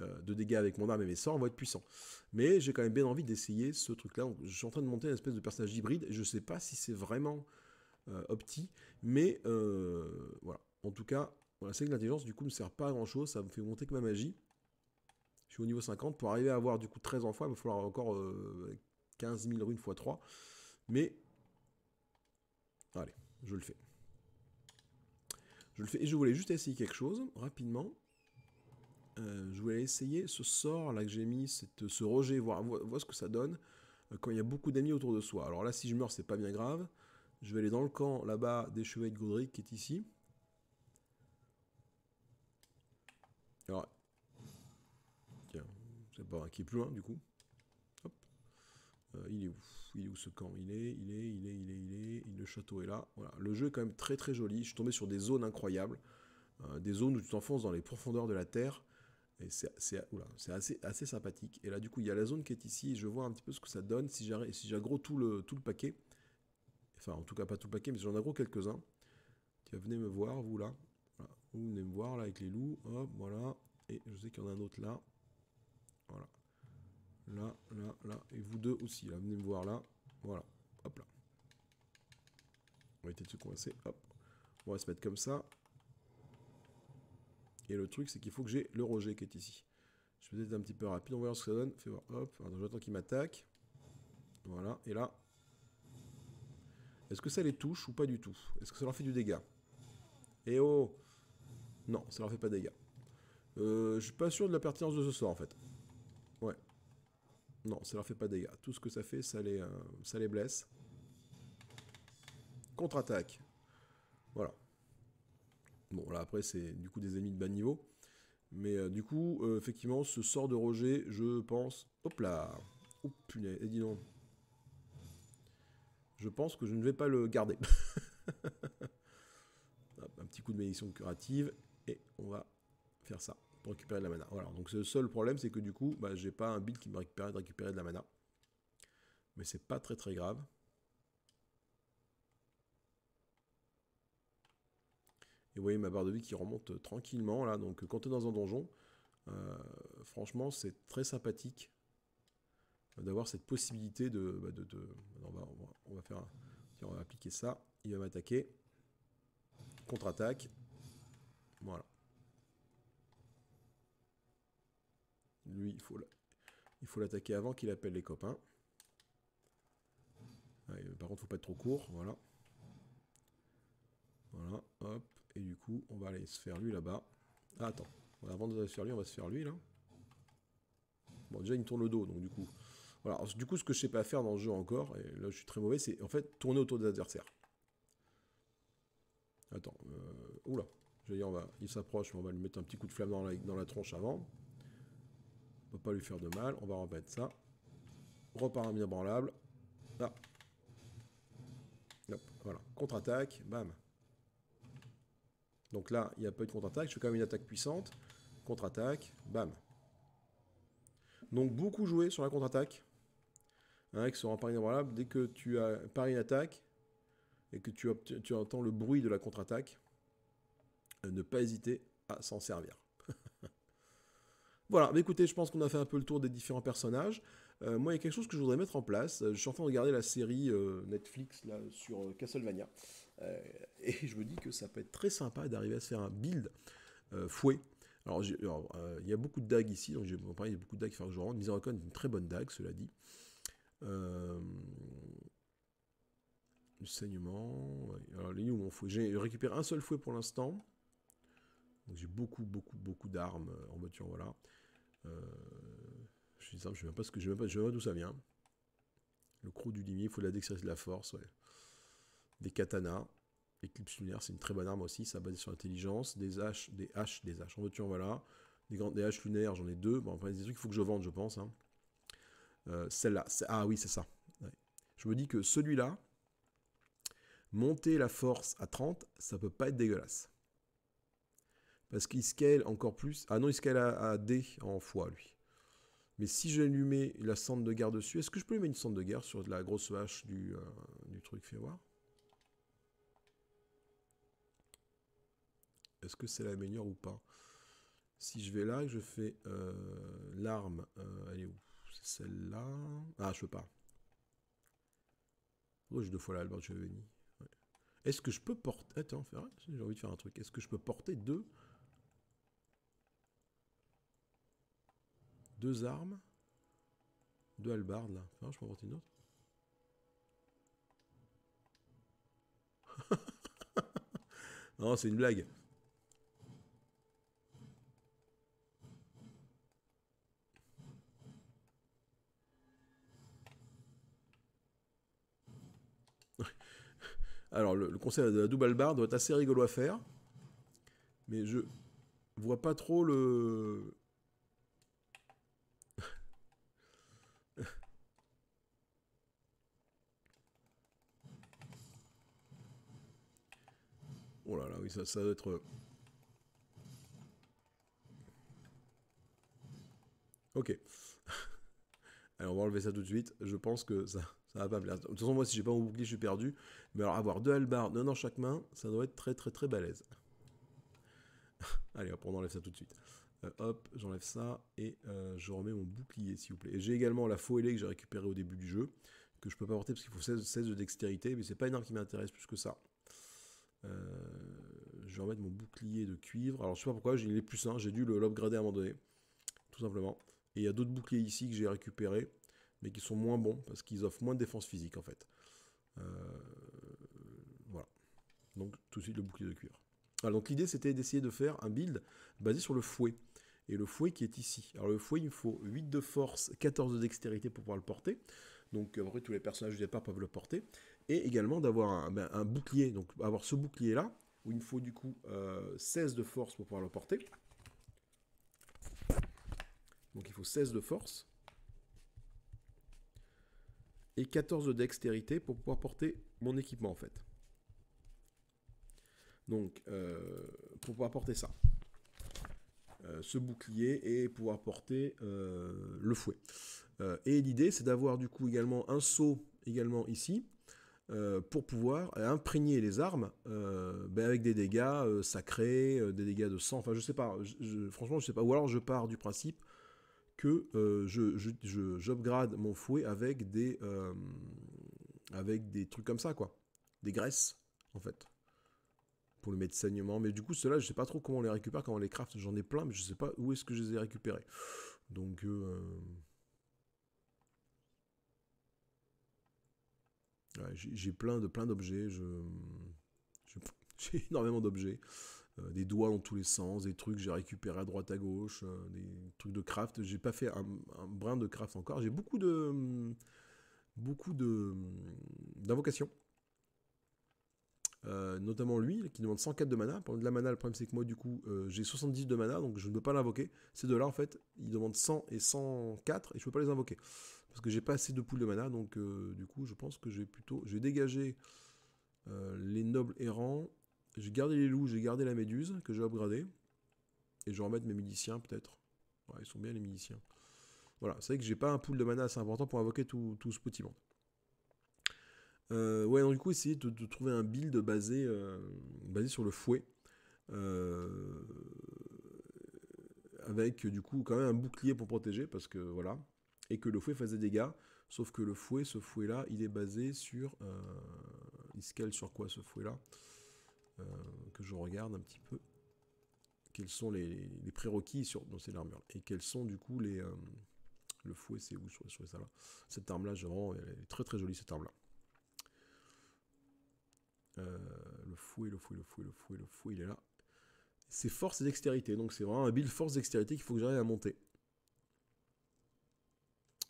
euh, de dégâts avec mon arme et mes sorts vont être puissant. Mais j'ai quand même bien envie d'essayer ce truc-là. je suis en train de monter une espèce de personnage hybride. Je ne sais pas si c'est vraiment euh, opti, mais euh, voilà. En tout cas, voilà, c'est que l'intelligence du coup ne sert pas à grand chose. Ça me fait monter que ma magie. Je suis au niveau 50. Pour arriver à avoir du coup 13 en fois, il va falloir encore 15 000 runes x 3. Mais allez, je le fais. Je le fais et je voulais juste essayer quelque chose rapidement. Euh, je voulais essayer ce sort là que j'ai mis, ce rejet, voir, voir, ce que ça donne euh, quand il y a beaucoup d'amis autour de soi. Alors là, si je meurs, c'est pas bien grave. Je vais aller dans le camp là-bas des chevaliers de Godric qui est ici. Alors, tiens, c'est pas qui est plus loin du coup. Euh, il est où ce camp il est, il est, il est, il est, il est, Le château est là. Voilà. Le jeu est quand même très très joli. Je suis tombé sur des zones incroyables, des zones où tu t'enfonces dans les profondeurs de la terre c'est assez, assez sympathique. Et là, du coup, il y a la zone qui est ici. je vois un petit peu ce que ça donne si j'aggro si tout le, tout le paquet. Enfin, en tout cas, pas tout le paquet, mais j'en aggro quelques-uns. Venez me voir, vous là. Vous venez me voir là avec les loups. voilà. Et je sais qu'il y en a un autre là. Voilà. Là, là, là. Et vous deux aussi. Là, venez me voir là. Voilà. Hop là. On va essayer de se On va se mettre comme ça. Et le truc, c'est qu'il faut que j'ai le rejet qui est ici. Je vais être un petit peu rapide, on va voir ce que ça donne. Fais hop, j'attends qu'il m'attaque. Voilà, et là. Est-ce que ça les touche ou pas du tout Est-ce que ça leur fait du dégât Eh oh Non, ça leur fait pas de dégâts. Euh, je suis pas sûr de la pertinence de ce sort en fait. Ouais. Non, ça leur fait pas de dégâts. Tout ce que ça fait, ça les, euh, ça les blesse. Contre-attaque. Voilà. Bon, là après, c'est du coup des ennemis de bas niveau. Mais euh, du coup, euh, effectivement, ce sort de Roger, je pense. Hop là Oh punaise, et eh, dis donc. Je pense que je ne vais pas le garder. [LAUGHS] un petit coup de bénédiction curative. Et on va faire ça pour récupérer de la mana. Voilà, donc le seul problème, c'est que du coup, bah, j'ai pas un build qui me récupère de récupérer de la mana. Mais c'est pas très très grave. Et vous voyez ma barre de vie qui remonte euh, tranquillement là. Donc euh, quand tu es dans un donjon, euh, franchement c'est très sympathique d'avoir cette possibilité de... Bah, on, va, faire on va appliquer ça. Il va m'attaquer. Contre-attaque. Voilà. Lui, il faut l'attaquer avant qu'il appelle les copains. par contre, il ne faut pas être trop court, voilà. Voilà, hop. Et du coup, on va aller se faire lui là-bas. Ah, attends. Avant de se faire lui, on va se faire lui là. Bon, déjà, il me tourne le dos, donc du coup. Voilà. du coup, ce que je sais pas faire dans le jeu encore, et là, je suis très mauvais, c'est en fait tourner autour des adversaires. Attends. Euh... Oula. Je veux dire, on va... il s'approche, on va lui mettre un petit coup de flamme dans la, tronche avant. On va pas lui faire de mal. On va remettre ça. Repart branlable. Là. Hop, voilà. Contre-attaque. Bam. Donc là, il n'y a pas eu de contre-attaque, je fais quand même une attaque puissante. Contre-attaque, bam. Donc beaucoup jouer sur la contre-attaque. avec hein, qui rempart inébranlable. Dès que tu as par une attaque et que tu, entends le bruit de la contre-attaque, euh, ne pas hésiter à s'en servir. [LAUGHS] Voilà, écoutez, je pense qu'on a fait un peu le tour des différents personnages. Euh, moi, il y a quelque chose que je voudrais mettre en place. Euh, je suis en train de regarder la série Netflix sur Castlevania. Euh, et je me dis que ça peut être très sympa d'arriver à faire un build euh, fouet. Alors, euh, il y a beaucoup de dagues ici, donc je vais parler, il y a beaucoup de dagues, il faut que je rentre. une très bonne dague, cela dit. le saignement. Alors, les où mon fouet J'ai récupéré un seul fouet pour l'instant. j'ai beaucoup, beaucoup, beaucoup d'armes en voiture, voilà. je suis je ne sais pas que je pas, d'où ça vient. Le croc du limier, il faut la dextérité de la force, ouais des katanas. Éclipse lunaire, c'est une très bonne arme aussi, ça basé sur l'intelligence. Des haches, des haches, des haches. En veux-tu, voilà. Des, grandes, des haches lunaires, j'en ai deux. Bon, enfin, des trucs faut que je vende, je pense. Hein. Euh, celle-là. Ah oui, c'est ça. Je me dis que celui-là, monter la force à 30, ça peut pas être dégueulasse. Parce qu'il scale encore plus. Ah non, il scale à, D en fois, lui. Mais si je lui la sonde de guerre dessus, est-ce que je peux lui mettre une centre de guerre sur la grosse hache du, euh, du truc fait voir. Est-ce que c'est la meilleure ou pas Si je vais là et je fais euh, l'arme, euh, elle est où celle-là. Ah, je peux pas. Oh, j'ai deux fois je vais venir. Est-ce que je peux porter. Attends, j'ai envie de faire un truc. Est-ce que je peux porter deux. Deux armes Deux halbardes là. je peux en porter une autre [LAUGHS] Non, c'est une blague. Alors, le, conseil de la double barre doit être assez rigolo à faire. Mais je vois pas trop le. [LAUGHS] oh là là, oui, ça, doit être. Euh, ok. [LAUGHS] Alors on va enlever ça tout de suite. Je pense que ça, ça va pas plaire. De toute façon, moi, si j'ai pas mon bouclier, je suis perdu. Mais alors avoir deux halbards, non dans chaque main, ça doit être très très très balèze. [LAUGHS] Allez hop, on enlève ça tout de suite. Euh, hop, j'enlève ça et euh, je remets mon bouclier s'il vous plaît. J'ai également la faux ailée que j'ai récupérée au début du jeu, que je peux pas porter parce qu'il faut 16, de dextérité, mais c'est pas une arme qui m'intéresse plus que ça. Euh, je vais remettre mon bouclier de cuivre. Alors je sais pas pourquoi, il est plus sain, j'ai dû l'upgrader à un moment donné. Tout simplement. Et il y a d'autres boucliers ici que j'ai récupérés, mais qui sont moins bons parce qu'ils offrent moins de défense physique en fait. Euh, donc tout de suite le bouclier de cuir. Alors, donc l'idée c'était d'essayer de faire un build basé sur le fouet. Et le fouet qui est ici. Alors le fouet, il me faut 8 de force, 14 de dextérité pour pouvoir le porter. Donc en euh, vrai tous les personnages du départ peuvent le porter. Et également d'avoir un, ben, bouclier. Donc avoir ce bouclier là, où il me faut du coup 16 euh, de force pour pouvoir le porter. Donc il faut 16 de force. Et 14 de dextérité pour pouvoir porter mon équipement en fait. Donc, euh, pour pouvoir porter ça, euh, ce bouclier et pouvoir porter euh, le fouet. et l'idée, c'est d'avoir du coup également un seau également ici pour pouvoir imprégner les armes ben, avec des dégâts sacrés, des dégâts de sang. Enfin, je sais pas. Je, je, franchement, je sais pas. Ou alors, je pars du principe que je j'upgrade mon fouet avec des avec des trucs comme ça, quoi, des graisses en fait pour le mettre Mais du coup, ceux-là, je sais pas trop comment on les récupère, comment on les craft. J'en ai plein, mais je sais pas où est-ce que je les ai récupérés. Donc. Euh, j'ai plein de plein d'objets. Je. [LAUGHS] J'ai énormément d'objets. Euh, des doigts dans tous les sens, des trucs que j'ai récupérés à droite à gauche, euh, des trucs de craft. J'ai pas fait un, un, brin de craft encore. J'ai beaucoup de. Beaucoup de. d'invocations. Euh, notamment lui, qui demande 104 de mana. Pour de la mana, le problème c'est que moi, du coup, euh, j'ai 70 de mana, donc je ne peux pas l'invoquer. Ces deux-là, en fait, ils demandent 100 et 104, et je ne peux pas les invoquer. Parce que j'ai pas assez de poules de mana, donc euh, du coup, je pense que je vais plutôt. Je vais dégager les nobles errants. J'ai gardé les loups, j'ai gardé la méduse, que j'ai upgrader Et je vais remettre mes miliciens, peut-être. ils sont bien, les miliciens. Voilà, c'est vrai que j'ai pas un pool de mana assez important pour invoquer tout, tout ce petit monde. Euh, ouais, donc du coup, essayer de, trouver un build basé, euh, basé sur le fouet. Euh, avec du coup quand même un bouclier pour protéger, parce que voilà. Et que le fouet faisait des dégâts. Sauf que le fouet, ce fouet-là, il est basé sur... il scale sur quoi ce fouet-là Que je regarde un petit peu. Quels sont les, prérequis sur... Non, c'est l'armure. Et quels sont du coup les... le fouet, c'est où sur, sur ça là Cette arme-là, vraiment, elle est très très jolie cette arme-là. Euh, le fouet, le fouet, le fouet, le fouet, le fouet, il est là. C'est force et dextérité, donc c'est vraiment un build force dextérité qu'il faut que j'arrive à monter.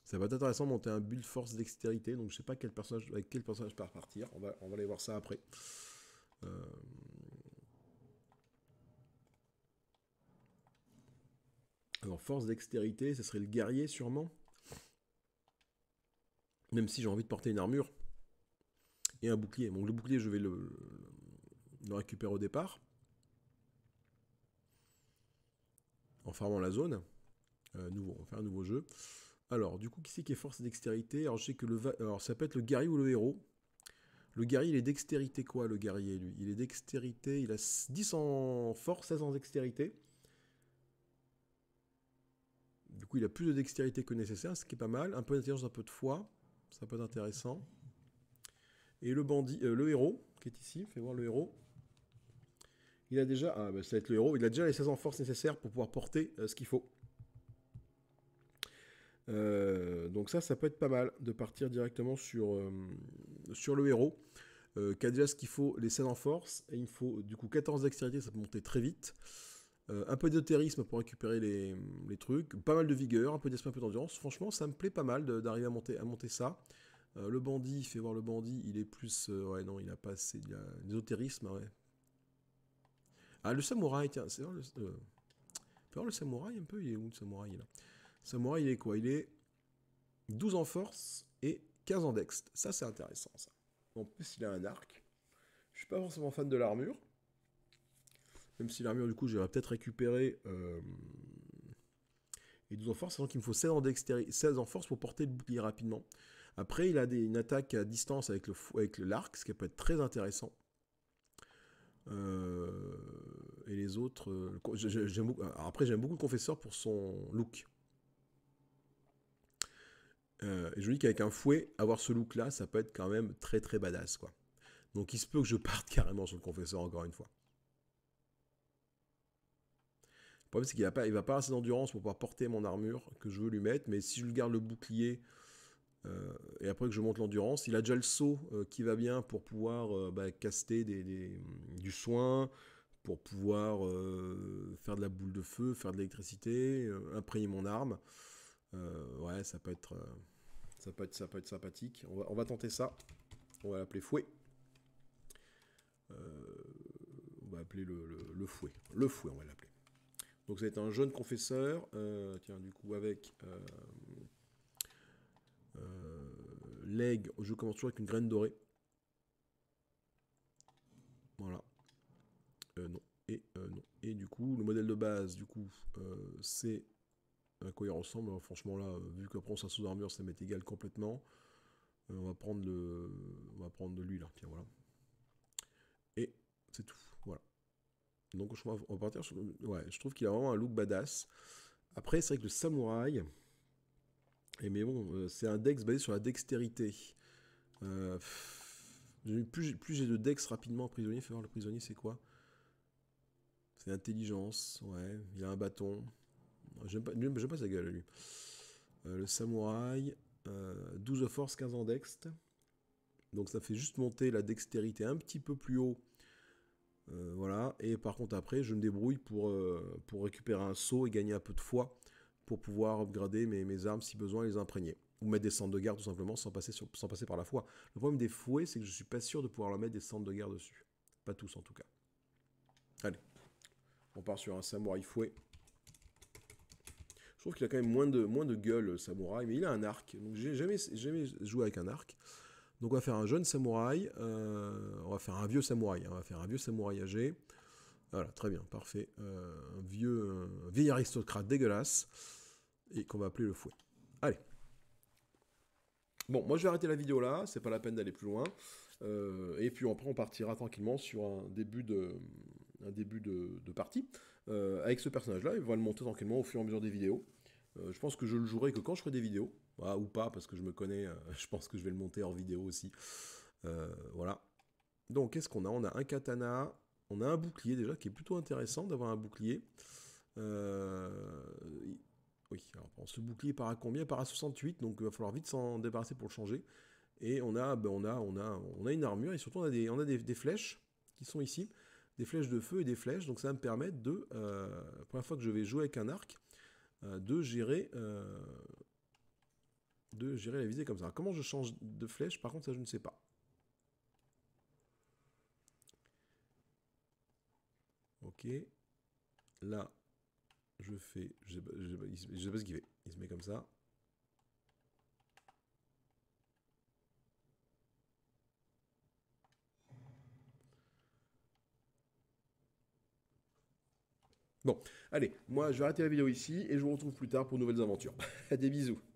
Ça va être intéressant de monter un build force dextérité, donc je sais pas quel personnage, avec quel personnage par partir, on va, on va aller voir ça après. Euh, alors force dextérité, ce serait le guerrier sûrement. Même si j'ai envie de porter une armure et un bouclier. Donc le bouclier, je vais le, récupérer au départ. En farmant la zone. Euh, nouveau, on va faire un nouveau jeu. Alors, du coup, qui c'est qui est force et dextérité Alors, je sais que le... Alors, ça peut être le guerrier ou le héros. Le guerrier, il est dextérité quoi, le guerrier, lui Il est dextérité, il a 10 en force, 16 en dextérité. Du coup, il a plus de dextérité que nécessaire, ce qui est pas mal. Un peu d'intelligence, un peu de foi, ça peut être intéressant. Et le bandit, euh, le héros, qui est ici, fait voir le héros. Il a déjà, ah, ben, ça être le héros, il a déjà les 16 en force nécessaires pour pouvoir porter euh, ce qu'il faut. Euh, donc ça, ça peut être pas mal de partir directement sur, sur le héros, qui a déjà ce qu'il faut, les 16 en force, et il me faut du coup 14 dextérité, ça peut monter très vite. un peu d'eutérisme pour récupérer les, trucs, pas mal de vigueur, un peu d'esprit, un peu d'endurance. Franchement, ça me plaît pas mal d'arriver à monter, à monter ça. Euh, le bandit, il fait voir le bandit, il est plus... Euh, ouais, non, il a pas assez... d'ésotérisme, ouais. Ah, le samouraï, tiens, c'est le... Euh, le samouraï un peu Il est où, le samouraï, là samouraï, il est quoi Il est 12 en force et 15 en dexte. Ça, c'est intéressant, ça. En plus, il a un arc. Je suis pas forcément fan de l'armure. Même si l'armure, du coup, j'aurais peut-être récupéré... Et 12 en force, donc qu'il me faut 16 en, 16 en force pour porter le bouclier rapidement. Après, il a une attaque à distance avec le avec l'arc, ce qui peut être très intéressant. Euh, et les autres. Euh, après, j'aime beaucoup le confesseur pour son look. Je euh, et je dis qu'avec un fouet, avoir ce look-là, ça peut être quand même très très badass, quoi. Donc il se peut que je parte [LAUGHS] carrément sur le confesseur encore une fois. Le problème, c'est qu'il ne pas, il va pas assez d'endurance pour pouvoir porter mon armure que je veux lui mettre, mais si je lui garde le bouclier euh, et après que je monte l'endurance, il a déjà le saut euh, qui va bien pour pouvoir euh, bah, caster du soin, pour pouvoir faire de la boule de feu, faire de l'électricité, imprégner mon arme. ouais, ça peut être, ça peut être, ça peut être sympathique. On va, tenter ça. On va l'appeler fouet. on va appeler le, le, fouet. Le fouet, on va l'appeler. Donc ça va être un jeune confesseur. tiens, du coup avec Leg, je commence toujours avec une graine dorée. Voilà. Euh, Et euh, Et du coup, le modèle de base, du coup, euh, c'est à quoi il ressemble. franchement, là, vu qu'après on sa sous-armure, ça m'est égal complètement. on va prendre le. On va prendre de l'huile, là. Hein. tiens, voilà. Et c'est tout. Voilà. Donc on va partir sur. Ouais, je trouve qu'il a vraiment un look badass. Après, c'est vrai que le samouraï. Et mais bon, euh, c'est un dex basé sur la dextérité. Euh, plus, plus j'ai de dex rapidement en prisonnier, fais voir le prisonnier c'est quoi C'est intelligence, ouais, il a un bâton. J'aime pas, pas sa gueule lui. Euh, le samouraï, euh, 12 force, 15 en dext. Donc ça fait juste monter la dextérité un petit peu plus haut. voilà, et par contre après je me débrouille pour, pour récupérer un saut et gagner un peu de foi pour pouvoir upgrader mes, armes si besoin et les imprégner. Ou mettre des centres de garde tout simplement sans passer, par la foi. Le problème des fouets, c'est que je suis pas sûr de pouvoir leur mettre des centres de guerre dessus. Pas tous en tout cas. Allez. On part sur un samouraï fouet. Je trouve qu'il a quand même moins de, moins gueule, le samouraï, mais il a un arc. Donc j'ai jamais, jamais joué avec un arc. Donc on va faire un jeune samouraï, euh, on va faire un vieux samouraï, hein. on va faire un vieux samouraï âgé. Voilà, très bien, parfait. Euh, un vieux, vieil aristocrate dégueulasse et qu'on va appeler le fouet. Allez. Bon, moi je vais arrêter la vidéo là, c'est pas la peine d'aller plus loin. Euh, et puis après on partira tranquillement sur un début de, un début de, partie euh, avec ce personnage là, Il va le monter tranquillement au fur et à mesure des vidéos. je pense que je le jouerai que quand je ferai des vidéos, ah, ou pas, parce que je me connais, [LAUGHS] je pense que je vais le monter en vidéo aussi. voilà. Donc qu'est-ce qu'on a On a un katana, on a un bouclier déjà qui est plutôt intéressant d'avoir un bouclier. Euh, oui, ce bouclier par à combien Par à 68, donc il va falloir vite s'en débarrasser pour le changer. Et on a, ben, on a, on a, on a une armure et surtout on a, des, on a des, flèches qui sont ici, des flèches de feu et des flèches. Donc ça va me permettre de, euh, la première fois que je vais jouer avec un arc, euh, de gérer, de gérer la visée comme ça. comment je change de flèche Par contre, ça je ne sais pas. Là, je fais. Je sais pas ce qu'il fait. Il se met comme ça. Bon, allez, moi je vais arrêter la vidéo ici et je vous retrouve plus tard pour de nouvelles aventures. [LAUGHS] Des bisous.